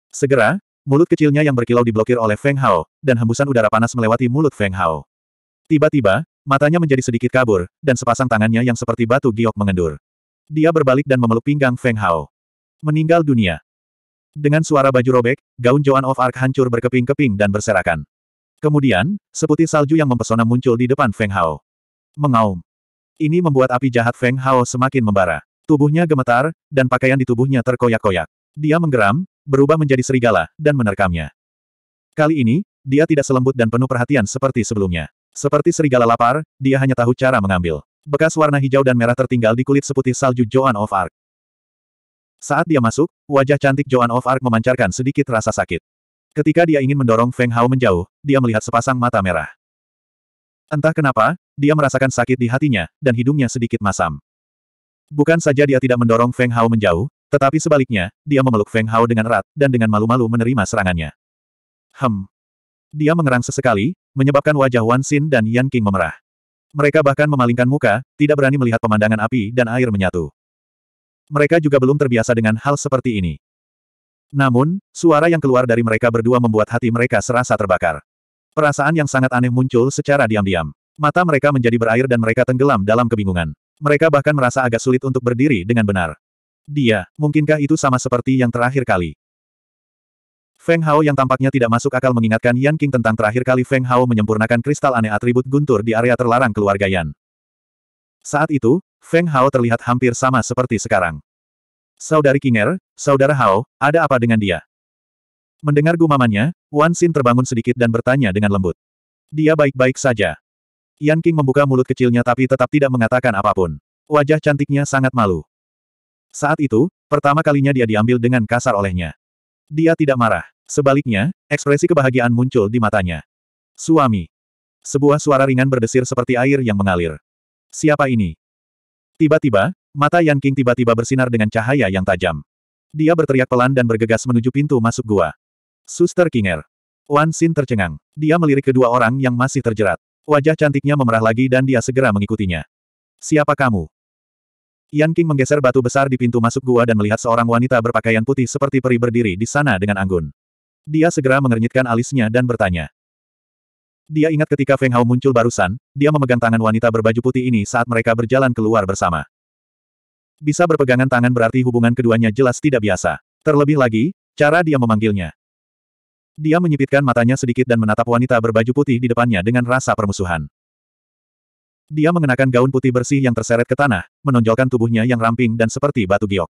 Segera, mulut kecilnya yang berkilau diblokir oleh Feng Hao, dan hembusan udara panas melewati mulut Feng Hao. Tiba-tiba, matanya menjadi sedikit kabur, dan sepasang tangannya yang seperti batu giok mengendur. Dia berbalik dan memeluk pinggang Feng Hao. Meninggal dunia. Dengan suara baju robek, gaun Joan of Arc hancur berkeping-keping dan berserakan. Kemudian, seputih salju yang mempesona muncul di depan Feng Hao. Mengaum. Ini membuat api jahat Feng Hao semakin membara. Tubuhnya gemetar, dan pakaian di tubuhnya terkoyak-koyak. Dia menggeram, berubah menjadi serigala, dan menerkamnya. Kali ini, dia tidak selembut dan penuh perhatian seperti sebelumnya. Seperti serigala lapar, dia hanya tahu cara mengambil. Bekas warna hijau dan merah tertinggal di kulit seputih salju Joan of Arc. Saat dia masuk, wajah cantik Joan of Arc memancarkan sedikit rasa sakit. Ketika dia ingin mendorong Feng Hao menjauh, dia melihat sepasang mata merah. Entah kenapa, dia merasakan sakit di hatinya, dan hidungnya sedikit masam. Bukan saja dia tidak mendorong Feng Hao menjauh, tetapi sebaliknya, dia memeluk Feng Hao dengan erat, dan dengan malu-malu menerima serangannya. Hem. Dia mengerang sesekali, menyebabkan wajah Wan Xin dan Yan King memerah. Mereka bahkan memalingkan muka, tidak berani melihat pemandangan api dan air menyatu. Mereka juga belum terbiasa dengan hal seperti ini. Namun, suara yang keluar dari mereka berdua membuat hati mereka serasa terbakar. Perasaan yang sangat aneh muncul secara diam-diam. Mata mereka menjadi berair dan mereka tenggelam dalam kebingungan. Mereka bahkan merasa agak sulit untuk berdiri dengan benar. Dia, mungkinkah itu sama seperti yang terakhir kali? Feng Hao yang tampaknya tidak masuk akal mengingatkan Yan King tentang terakhir kali Feng Hao menyempurnakan kristal aneh atribut guntur di area terlarang keluarga Yan. Saat itu, Feng Hao terlihat hampir sama seperti sekarang. Saudari Kinger, Saudara Hao, ada apa dengan dia? Mendengar gumamannya, Wan Xin terbangun sedikit dan bertanya dengan lembut. Dia baik-baik saja. Yan King membuka mulut kecilnya tapi tetap tidak mengatakan apapun. Wajah cantiknya sangat malu. Saat itu, pertama kalinya dia diambil dengan kasar olehnya. Dia tidak marah. Sebaliknya, ekspresi kebahagiaan muncul di matanya. Suami. Sebuah suara ringan berdesir seperti air yang mengalir. Siapa ini? Tiba-tiba, mata Yan King tiba-tiba bersinar dengan cahaya yang tajam. Dia berteriak pelan dan bergegas menuju pintu masuk gua. Suster Kinger. Wan Xin tercengang. Dia melirik kedua orang yang masih terjerat. Wajah cantiknya memerah lagi dan dia segera mengikutinya. Siapa kamu? Yan King menggeser batu besar di pintu masuk gua dan melihat seorang wanita berpakaian putih seperti peri berdiri di sana dengan anggun. Dia segera mengernyitkan alisnya dan bertanya. Dia ingat ketika Feng Hao muncul barusan, dia memegang tangan wanita berbaju putih ini saat mereka berjalan keluar bersama. Bisa berpegangan tangan berarti hubungan keduanya jelas tidak biasa. Terlebih lagi, cara dia memanggilnya. Dia menyipitkan matanya sedikit dan menatap wanita berbaju putih di depannya dengan rasa permusuhan. Dia mengenakan gaun putih bersih yang terseret ke tanah, menonjolkan tubuhnya yang ramping dan seperti batu giok.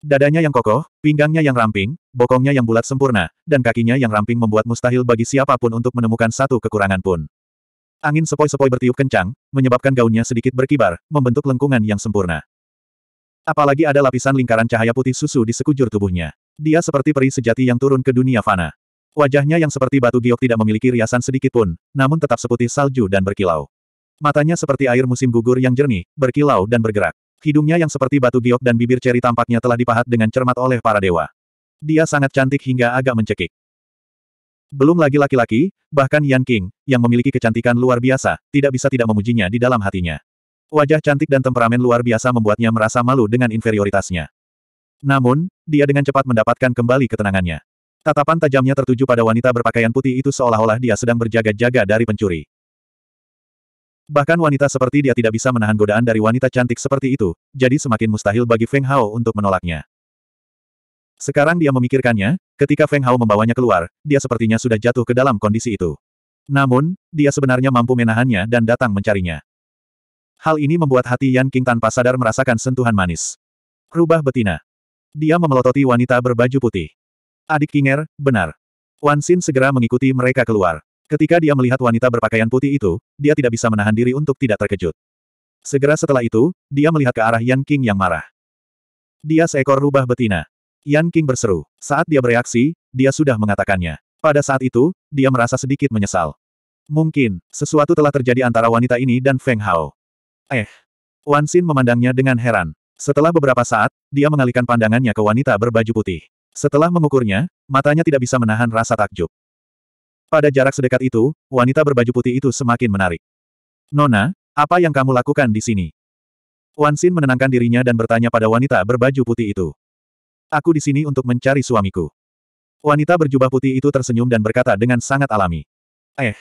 Dadanya yang kokoh, pinggangnya yang ramping, bokongnya yang bulat sempurna, dan kakinya yang ramping membuat mustahil bagi siapapun untuk menemukan satu kekurangan pun. Angin sepoi-sepoi bertiup kencang, menyebabkan gaunnya sedikit berkibar, membentuk lengkungan yang sempurna. Apalagi ada lapisan lingkaran cahaya putih susu di sekujur tubuhnya. Dia seperti peri sejati yang turun ke dunia fana. Wajahnya yang seperti batu giok tidak memiliki riasan sedikit pun, namun tetap seputih salju dan berkilau. Matanya seperti air musim gugur yang jernih, berkilau dan bergerak. Hidungnya yang seperti batu giok dan bibir ceri tampaknya telah dipahat dengan cermat oleh para dewa. Dia sangat cantik hingga agak mencekik. Belum lagi laki-laki, bahkan Yan King, yang memiliki kecantikan luar biasa, tidak bisa tidak memujinya di dalam hatinya. Wajah cantik dan temperamen luar biasa membuatnya merasa malu dengan inferioritasnya. Namun, dia dengan cepat mendapatkan kembali ketenangannya. Tatapan tajamnya tertuju pada wanita berpakaian putih itu seolah-olah dia sedang berjaga-jaga dari pencuri. Bahkan wanita seperti dia tidak bisa menahan godaan dari wanita cantik seperti itu, jadi semakin mustahil bagi Feng Hao untuk menolaknya. Sekarang dia memikirkannya, ketika Feng Hao membawanya keluar, dia sepertinya sudah jatuh ke dalam kondisi itu. Namun, dia sebenarnya mampu menahannya dan datang mencarinya. Hal ini membuat hati Yan King tanpa sadar merasakan sentuhan manis. Rubah betina. Dia memelototi wanita berbaju putih. Adik Kinger, benar. Wan Xin segera mengikuti mereka keluar. Ketika dia melihat wanita berpakaian putih itu, dia tidak bisa menahan diri untuk tidak terkejut. Segera setelah itu, dia melihat ke arah Yan King yang marah. Dia seekor rubah betina. Yan King berseru. Saat dia bereaksi, dia sudah mengatakannya. Pada saat itu, dia merasa sedikit menyesal. Mungkin, sesuatu telah terjadi antara wanita ini dan Feng Hao. Eh. Wan Xin memandangnya dengan heran. Setelah beberapa saat, dia mengalihkan pandangannya ke wanita berbaju putih. Setelah mengukurnya, matanya tidak bisa menahan rasa takjub. Pada jarak sedekat itu, wanita berbaju putih itu semakin menarik. Nona, apa yang kamu lakukan di sini? Wan Xin menenangkan dirinya dan bertanya pada wanita berbaju putih itu. Aku di sini untuk mencari suamiku. Wanita berjubah putih itu tersenyum dan berkata dengan sangat alami. Eh.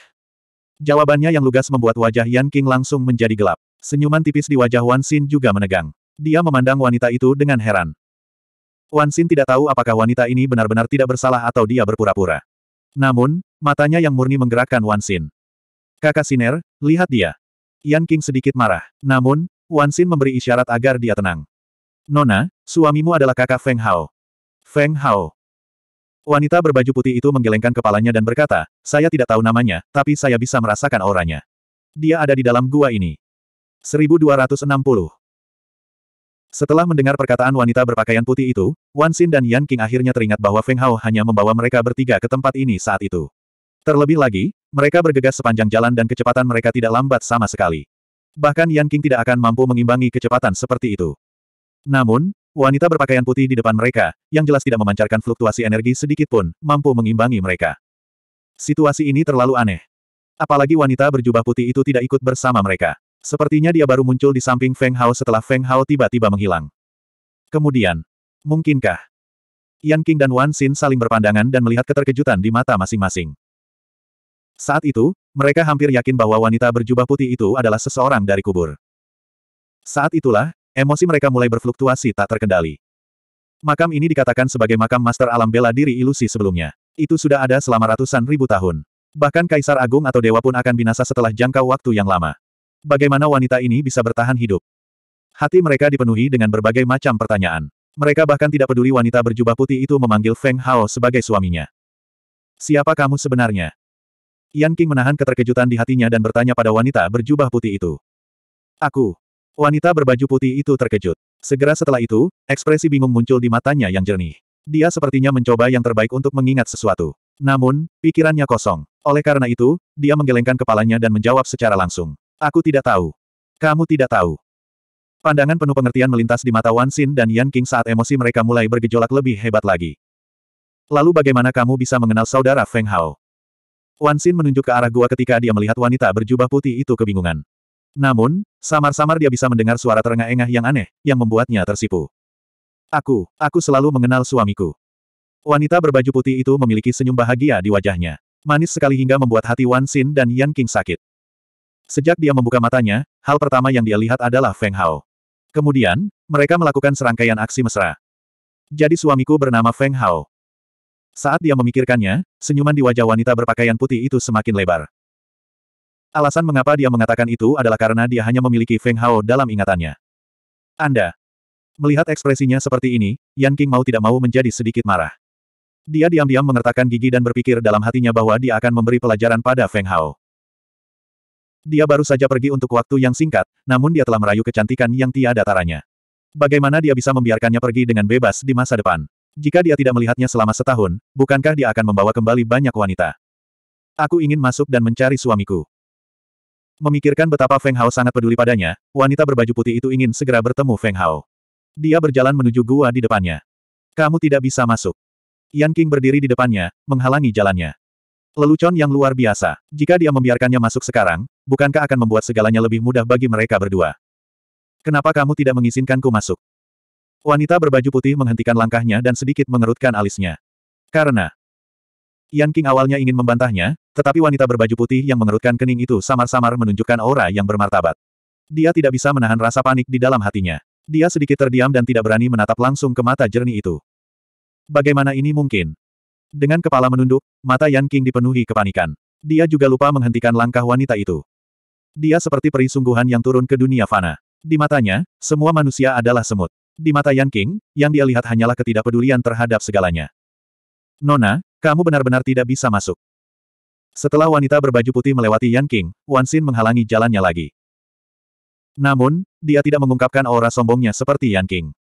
Jawabannya yang lugas membuat wajah Yan King langsung menjadi gelap. Senyuman tipis di wajah Wan Xin juga menegang. Dia memandang wanita itu dengan heran. Wan Xin tidak tahu apakah wanita ini benar-benar tidak bersalah atau dia berpura-pura. Namun, matanya yang murni menggerakkan Wan Xin. Kakak Siner, lihat dia. Yan King sedikit marah. Namun, Wan Xin memberi isyarat agar dia tenang. Nona, suamimu adalah kakak Feng Hao. Feng Hao. Wanita berbaju putih itu menggelengkan kepalanya dan berkata, saya tidak tahu namanya, tapi saya bisa merasakan auranya. Dia ada di dalam gua ini. 1260. Setelah mendengar perkataan wanita berpakaian putih itu, Wan Xin dan Yan King akhirnya teringat bahwa Feng Hao hanya membawa mereka bertiga ke tempat ini saat itu. Terlebih lagi, mereka bergegas sepanjang jalan dan kecepatan mereka tidak lambat sama sekali. Bahkan Yan King tidak akan mampu mengimbangi kecepatan seperti itu. Namun, wanita berpakaian putih di depan mereka, yang jelas tidak memancarkan fluktuasi energi sedikit pun, mampu mengimbangi mereka. Situasi ini terlalu aneh. Apalagi wanita berjubah putih itu tidak ikut bersama mereka. Sepertinya dia baru muncul di samping Feng Hao setelah Feng Hao tiba-tiba menghilang. Kemudian, mungkinkah? Yan King dan Wan Xin saling berpandangan dan melihat keterkejutan di mata masing-masing. Saat itu, mereka hampir yakin bahwa wanita berjubah putih itu adalah seseorang dari kubur. Saat itulah, emosi mereka mulai berfluktuasi tak terkendali. Makam ini dikatakan sebagai makam master alam bela diri ilusi sebelumnya. Itu sudah ada selama ratusan ribu tahun. Bahkan kaisar agung atau dewa pun akan binasa setelah jangka waktu yang lama. Bagaimana wanita ini bisa bertahan hidup? Hati mereka dipenuhi dengan berbagai macam pertanyaan. Mereka bahkan tidak peduli wanita berjubah putih itu memanggil Feng Hao sebagai suaminya. Siapa kamu sebenarnya? Yan King menahan keterkejutan di hatinya dan bertanya pada wanita berjubah putih itu. Aku. Wanita berbaju putih itu terkejut. Segera setelah itu, ekspresi bingung muncul di matanya yang jernih. Dia sepertinya mencoba yang terbaik untuk mengingat sesuatu. Namun, pikirannya kosong. Oleh karena itu, dia menggelengkan kepalanya dan menjawab secara langsung. Aku tidak tahu. Kamu tidak tahu. Pandangan penuh pengertian melintas di mata Wan Xin dan Yan King saat emosi mereka mulai bergejolak lebih hebat lagi. Lalu bagaimana kamu bisa mengenal saudara Feng Hao? Wan Xin menunjuk ke arah gua ketika dia melihat wanita berjubah putih itu kebingungan. Namun, samar-samar dia bisa mendengar suara terengah-engah yang aneh, yang membuatnya tersipu. Aku, aku selalu mengenal suamiku. Wanita berbaju putih itu memiliki senyum bahagia di wajahnya. Manis sekali hingga membuat hati Wan Xin dan Yan King sakit. Sejak dia membuka matanya, hal pertama yang dia lihat adalah Feng Hao. Kemudian, mereka melakukan serangkaian aksi mesra. Jadi suamiku bernama Feng Hao. Saat dia memikirkannya, senyuman di wajah wanita berpakaian putih itu semakin lebar. Alasan mengapa dia mengatakan itu adalah karena dia hanya memiliki Feng Hao dalam ingatannya. Anda. Melihat ekspresinya seperti ini, Yan King mau tidak mau menjadi sedikit marah. Dia diam-diam mengertakkan gigi dan berpikir dalam hatinya bahwa dia akan memberi pelajaran pada Feng Hao. Dia baru saja pergi untuk waktu yang singkat, namun dia telah merayu kecantikan yang tiada taranya. Bagaimana dia bisa membiarkannya pergi dengan bebas di masa depan? Jika dia tidak melihatnya selama setahun, bukankah dia akan membawa kembali banyak wanita? Aku ingin masuk dan mencari suamiku. Memikirkan betapa Feng Hao sangat peduli padanya, wanita berbaju putih itu ingin segera bertemu Feng Hao. Dia berjalan menuju gua di depannya. Kamu tidak bisa masuk. Yan King berdiri di depannya, menghalangi jalannya. Lelucon yang luar biasa. Jika dia membiarkannya masuk sekarang, bukankah akan membuat segalanya lebih mudah bagi mereka berdua? Kenapa kamu tidak mengizinkanku masuk? Wanita berbaju putih menghentikan langkahnya dan sedikit mengerutkan alisnya. Karena Yan King awalnya ingin membantahnya, tetapi wanita berbaju putih yang mengerutkan kening itu samar-samar menunjukkan aura yang bermartabat. Dia tidak bisa menahan rasa panik di dalam hatinya. Dia sedikit terdiam dan tidak berani menatap langsung ke mata jernih itu. Bagaimana ini mungkin? Dengan kepala menunduk, mata Yan King dipenuhi kepanikan. Dia juga lupa menghentikan langkah wanita itu. Dia seperti peri sungguhan yang turun ke dunia fana. Di matanya, semua manusia adalah semut. Di mata Yan King, yang dia lihat hanyalah ketidakpedulian terhadap segalanya. Nona, kamu benar-benar tidak bisa masuk. Setelah wanita berbaju putih melewati Yan King, Wan Xin menghalangi jalannya lagi. Namun, dia tidak mengungkapkan aura sombongnya seperti Yan King.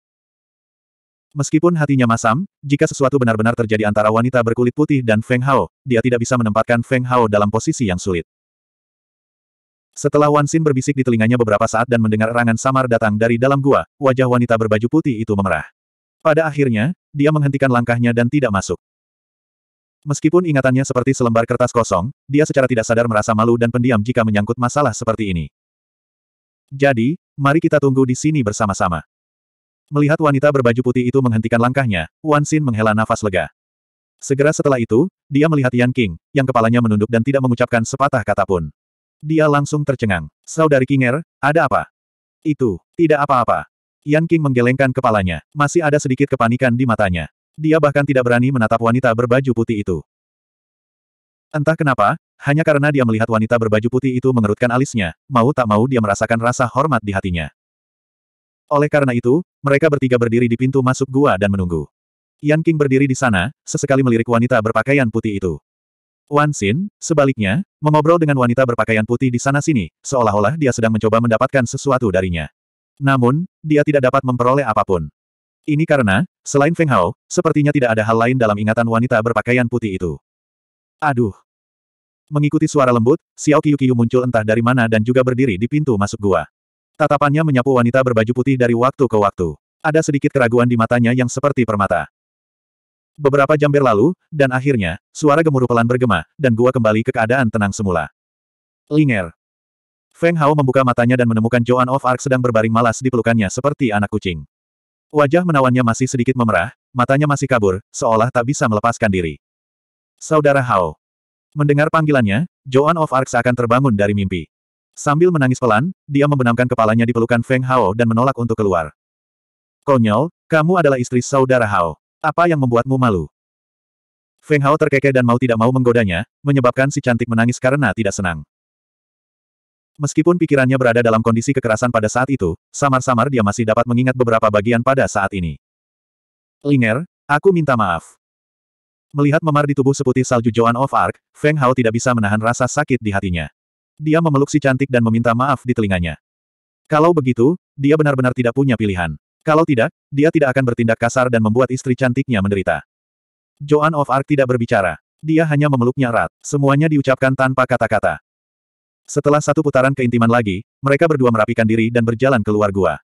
Meskipun hatinya masam, jika sesuatu benar-benar terjadi antara wanita berkulit putih dan Feng Hao, dia tidak bisa menempatkan Feng Hao dalam posisi yang sulit. Setelah Wan Xin berbisik di telinganya beberapa saat dan mendengar erangan samar datang dari dalam gua, wajah wanita berbaju putih itu memerah. Pada akhirnya, dia menghentikan langkahnya dan tidak masuk. Meskipun ingatannya seperti selembar kertas kosong, dia secara tidak sadar merasa malu dan pendiam jika menyangkut masalah seperti ini. Jadi, mari kita tunggu di sini bersama-sama. Melihat wanita berbaju putih itu menghentikan langkahnya, Wan Xin menghela nafas lega. Segera setelah itu, dia melihat Yan King, yang kepalanya menunduk dan tidak mengucapkan sepatah kata pun. Dia langsung tercengang. Saudari Kinger, ada apa? Itu, tidak apa-apa. Yan King menggelengkan kepalanya. Masih ada sedikit kepanikan di matanya. Dia bahkan tidak berani menatap wanita berbaju putih itu. Entah kenapa, hanya karena dia melihat wanita berbaju putih itu mengerutkan alisnya, mau tak mau dia merasakan rasa hormat di hatinya. Oleh karena itu, mereka bertiga berdiri di pintu masuk gua dan menunggu. Yan King berdiri di sana, sesekali melirik wanita berpakaian putih itu. Wan Xin, sebaliknya, mengobrol dengan wanita berpakaian putih di sana-sini, seolah-olah dia sedang mencoba mendapatkan sesuatu darinya. Namun, dia tidak dapat memperoleh apapun. Ini karena, selain Feng Hao, sepertinya tidak ada hal lain dalam ingatan wanita berpakaian putih itu. Aduh. Mengikuti suara lembut, Xiao Qiu muncul entah dari mana dan juga berdiri di pintu masuk gua. Tatapannya menyapu wanita berbaju putih dari waktu ke waktu. Ada sedikit keraguan di matanya yang seperti permata. Beberapa jam berlalu, dan akhirnya, suara gemuruh pelan bergema, dan gua kembali ke keadaan tenang semula. Linger. Feng Hao membuka matanya dan menemukan Joan of Arc sedang berbaring malas di pelukannya seperti anak kucing. Wajah menawannya masih sedikit memerah, matanya masih kabur, seolah tak bisa melepaskan diri. Saudara Hao. Mendengar panggilannya, Joan of Arc seakan terbangun dari mimpi. Sambil menangis pelan, dia membenamkan kepalanya di pelukan Feng Hao dan menolak untuk keluar. Konyol, kamu adalah istri saudara Hao. Apa yang membuatmu malu? Feng Hao terkekeh dan mau tidak mau menggodanya, menyebabkan si cantik menangis karena tidak senang. Meskipun pikirannya berada dalam kondisi kekerasan pada saat itu, samar-samar dia masih dapat mengingat beberapa bagian pada saat ini. Linger, aku minta maaf. Melihat memar di tubuh seputih salju Joan of Arc, Feng Hao tidak bisa menahan rasa sakit di hatinya. Dia memeluk si cantik dan meminta maaf di telinganya. Kalau begitu, dia benar-benar tidak punya pilihan. Kalau tidak, dia tidak akan bertindak kasar dan membuat istri cantiknya menderita. Joan of Arc tidak berbicara. Dia hanya memeluknya erat. Semuanya diucapkan tanpa kata-kata. Setelah satu putaran keintiman lagi, mereka berdua merapikan diri dan berjalan keluar gua.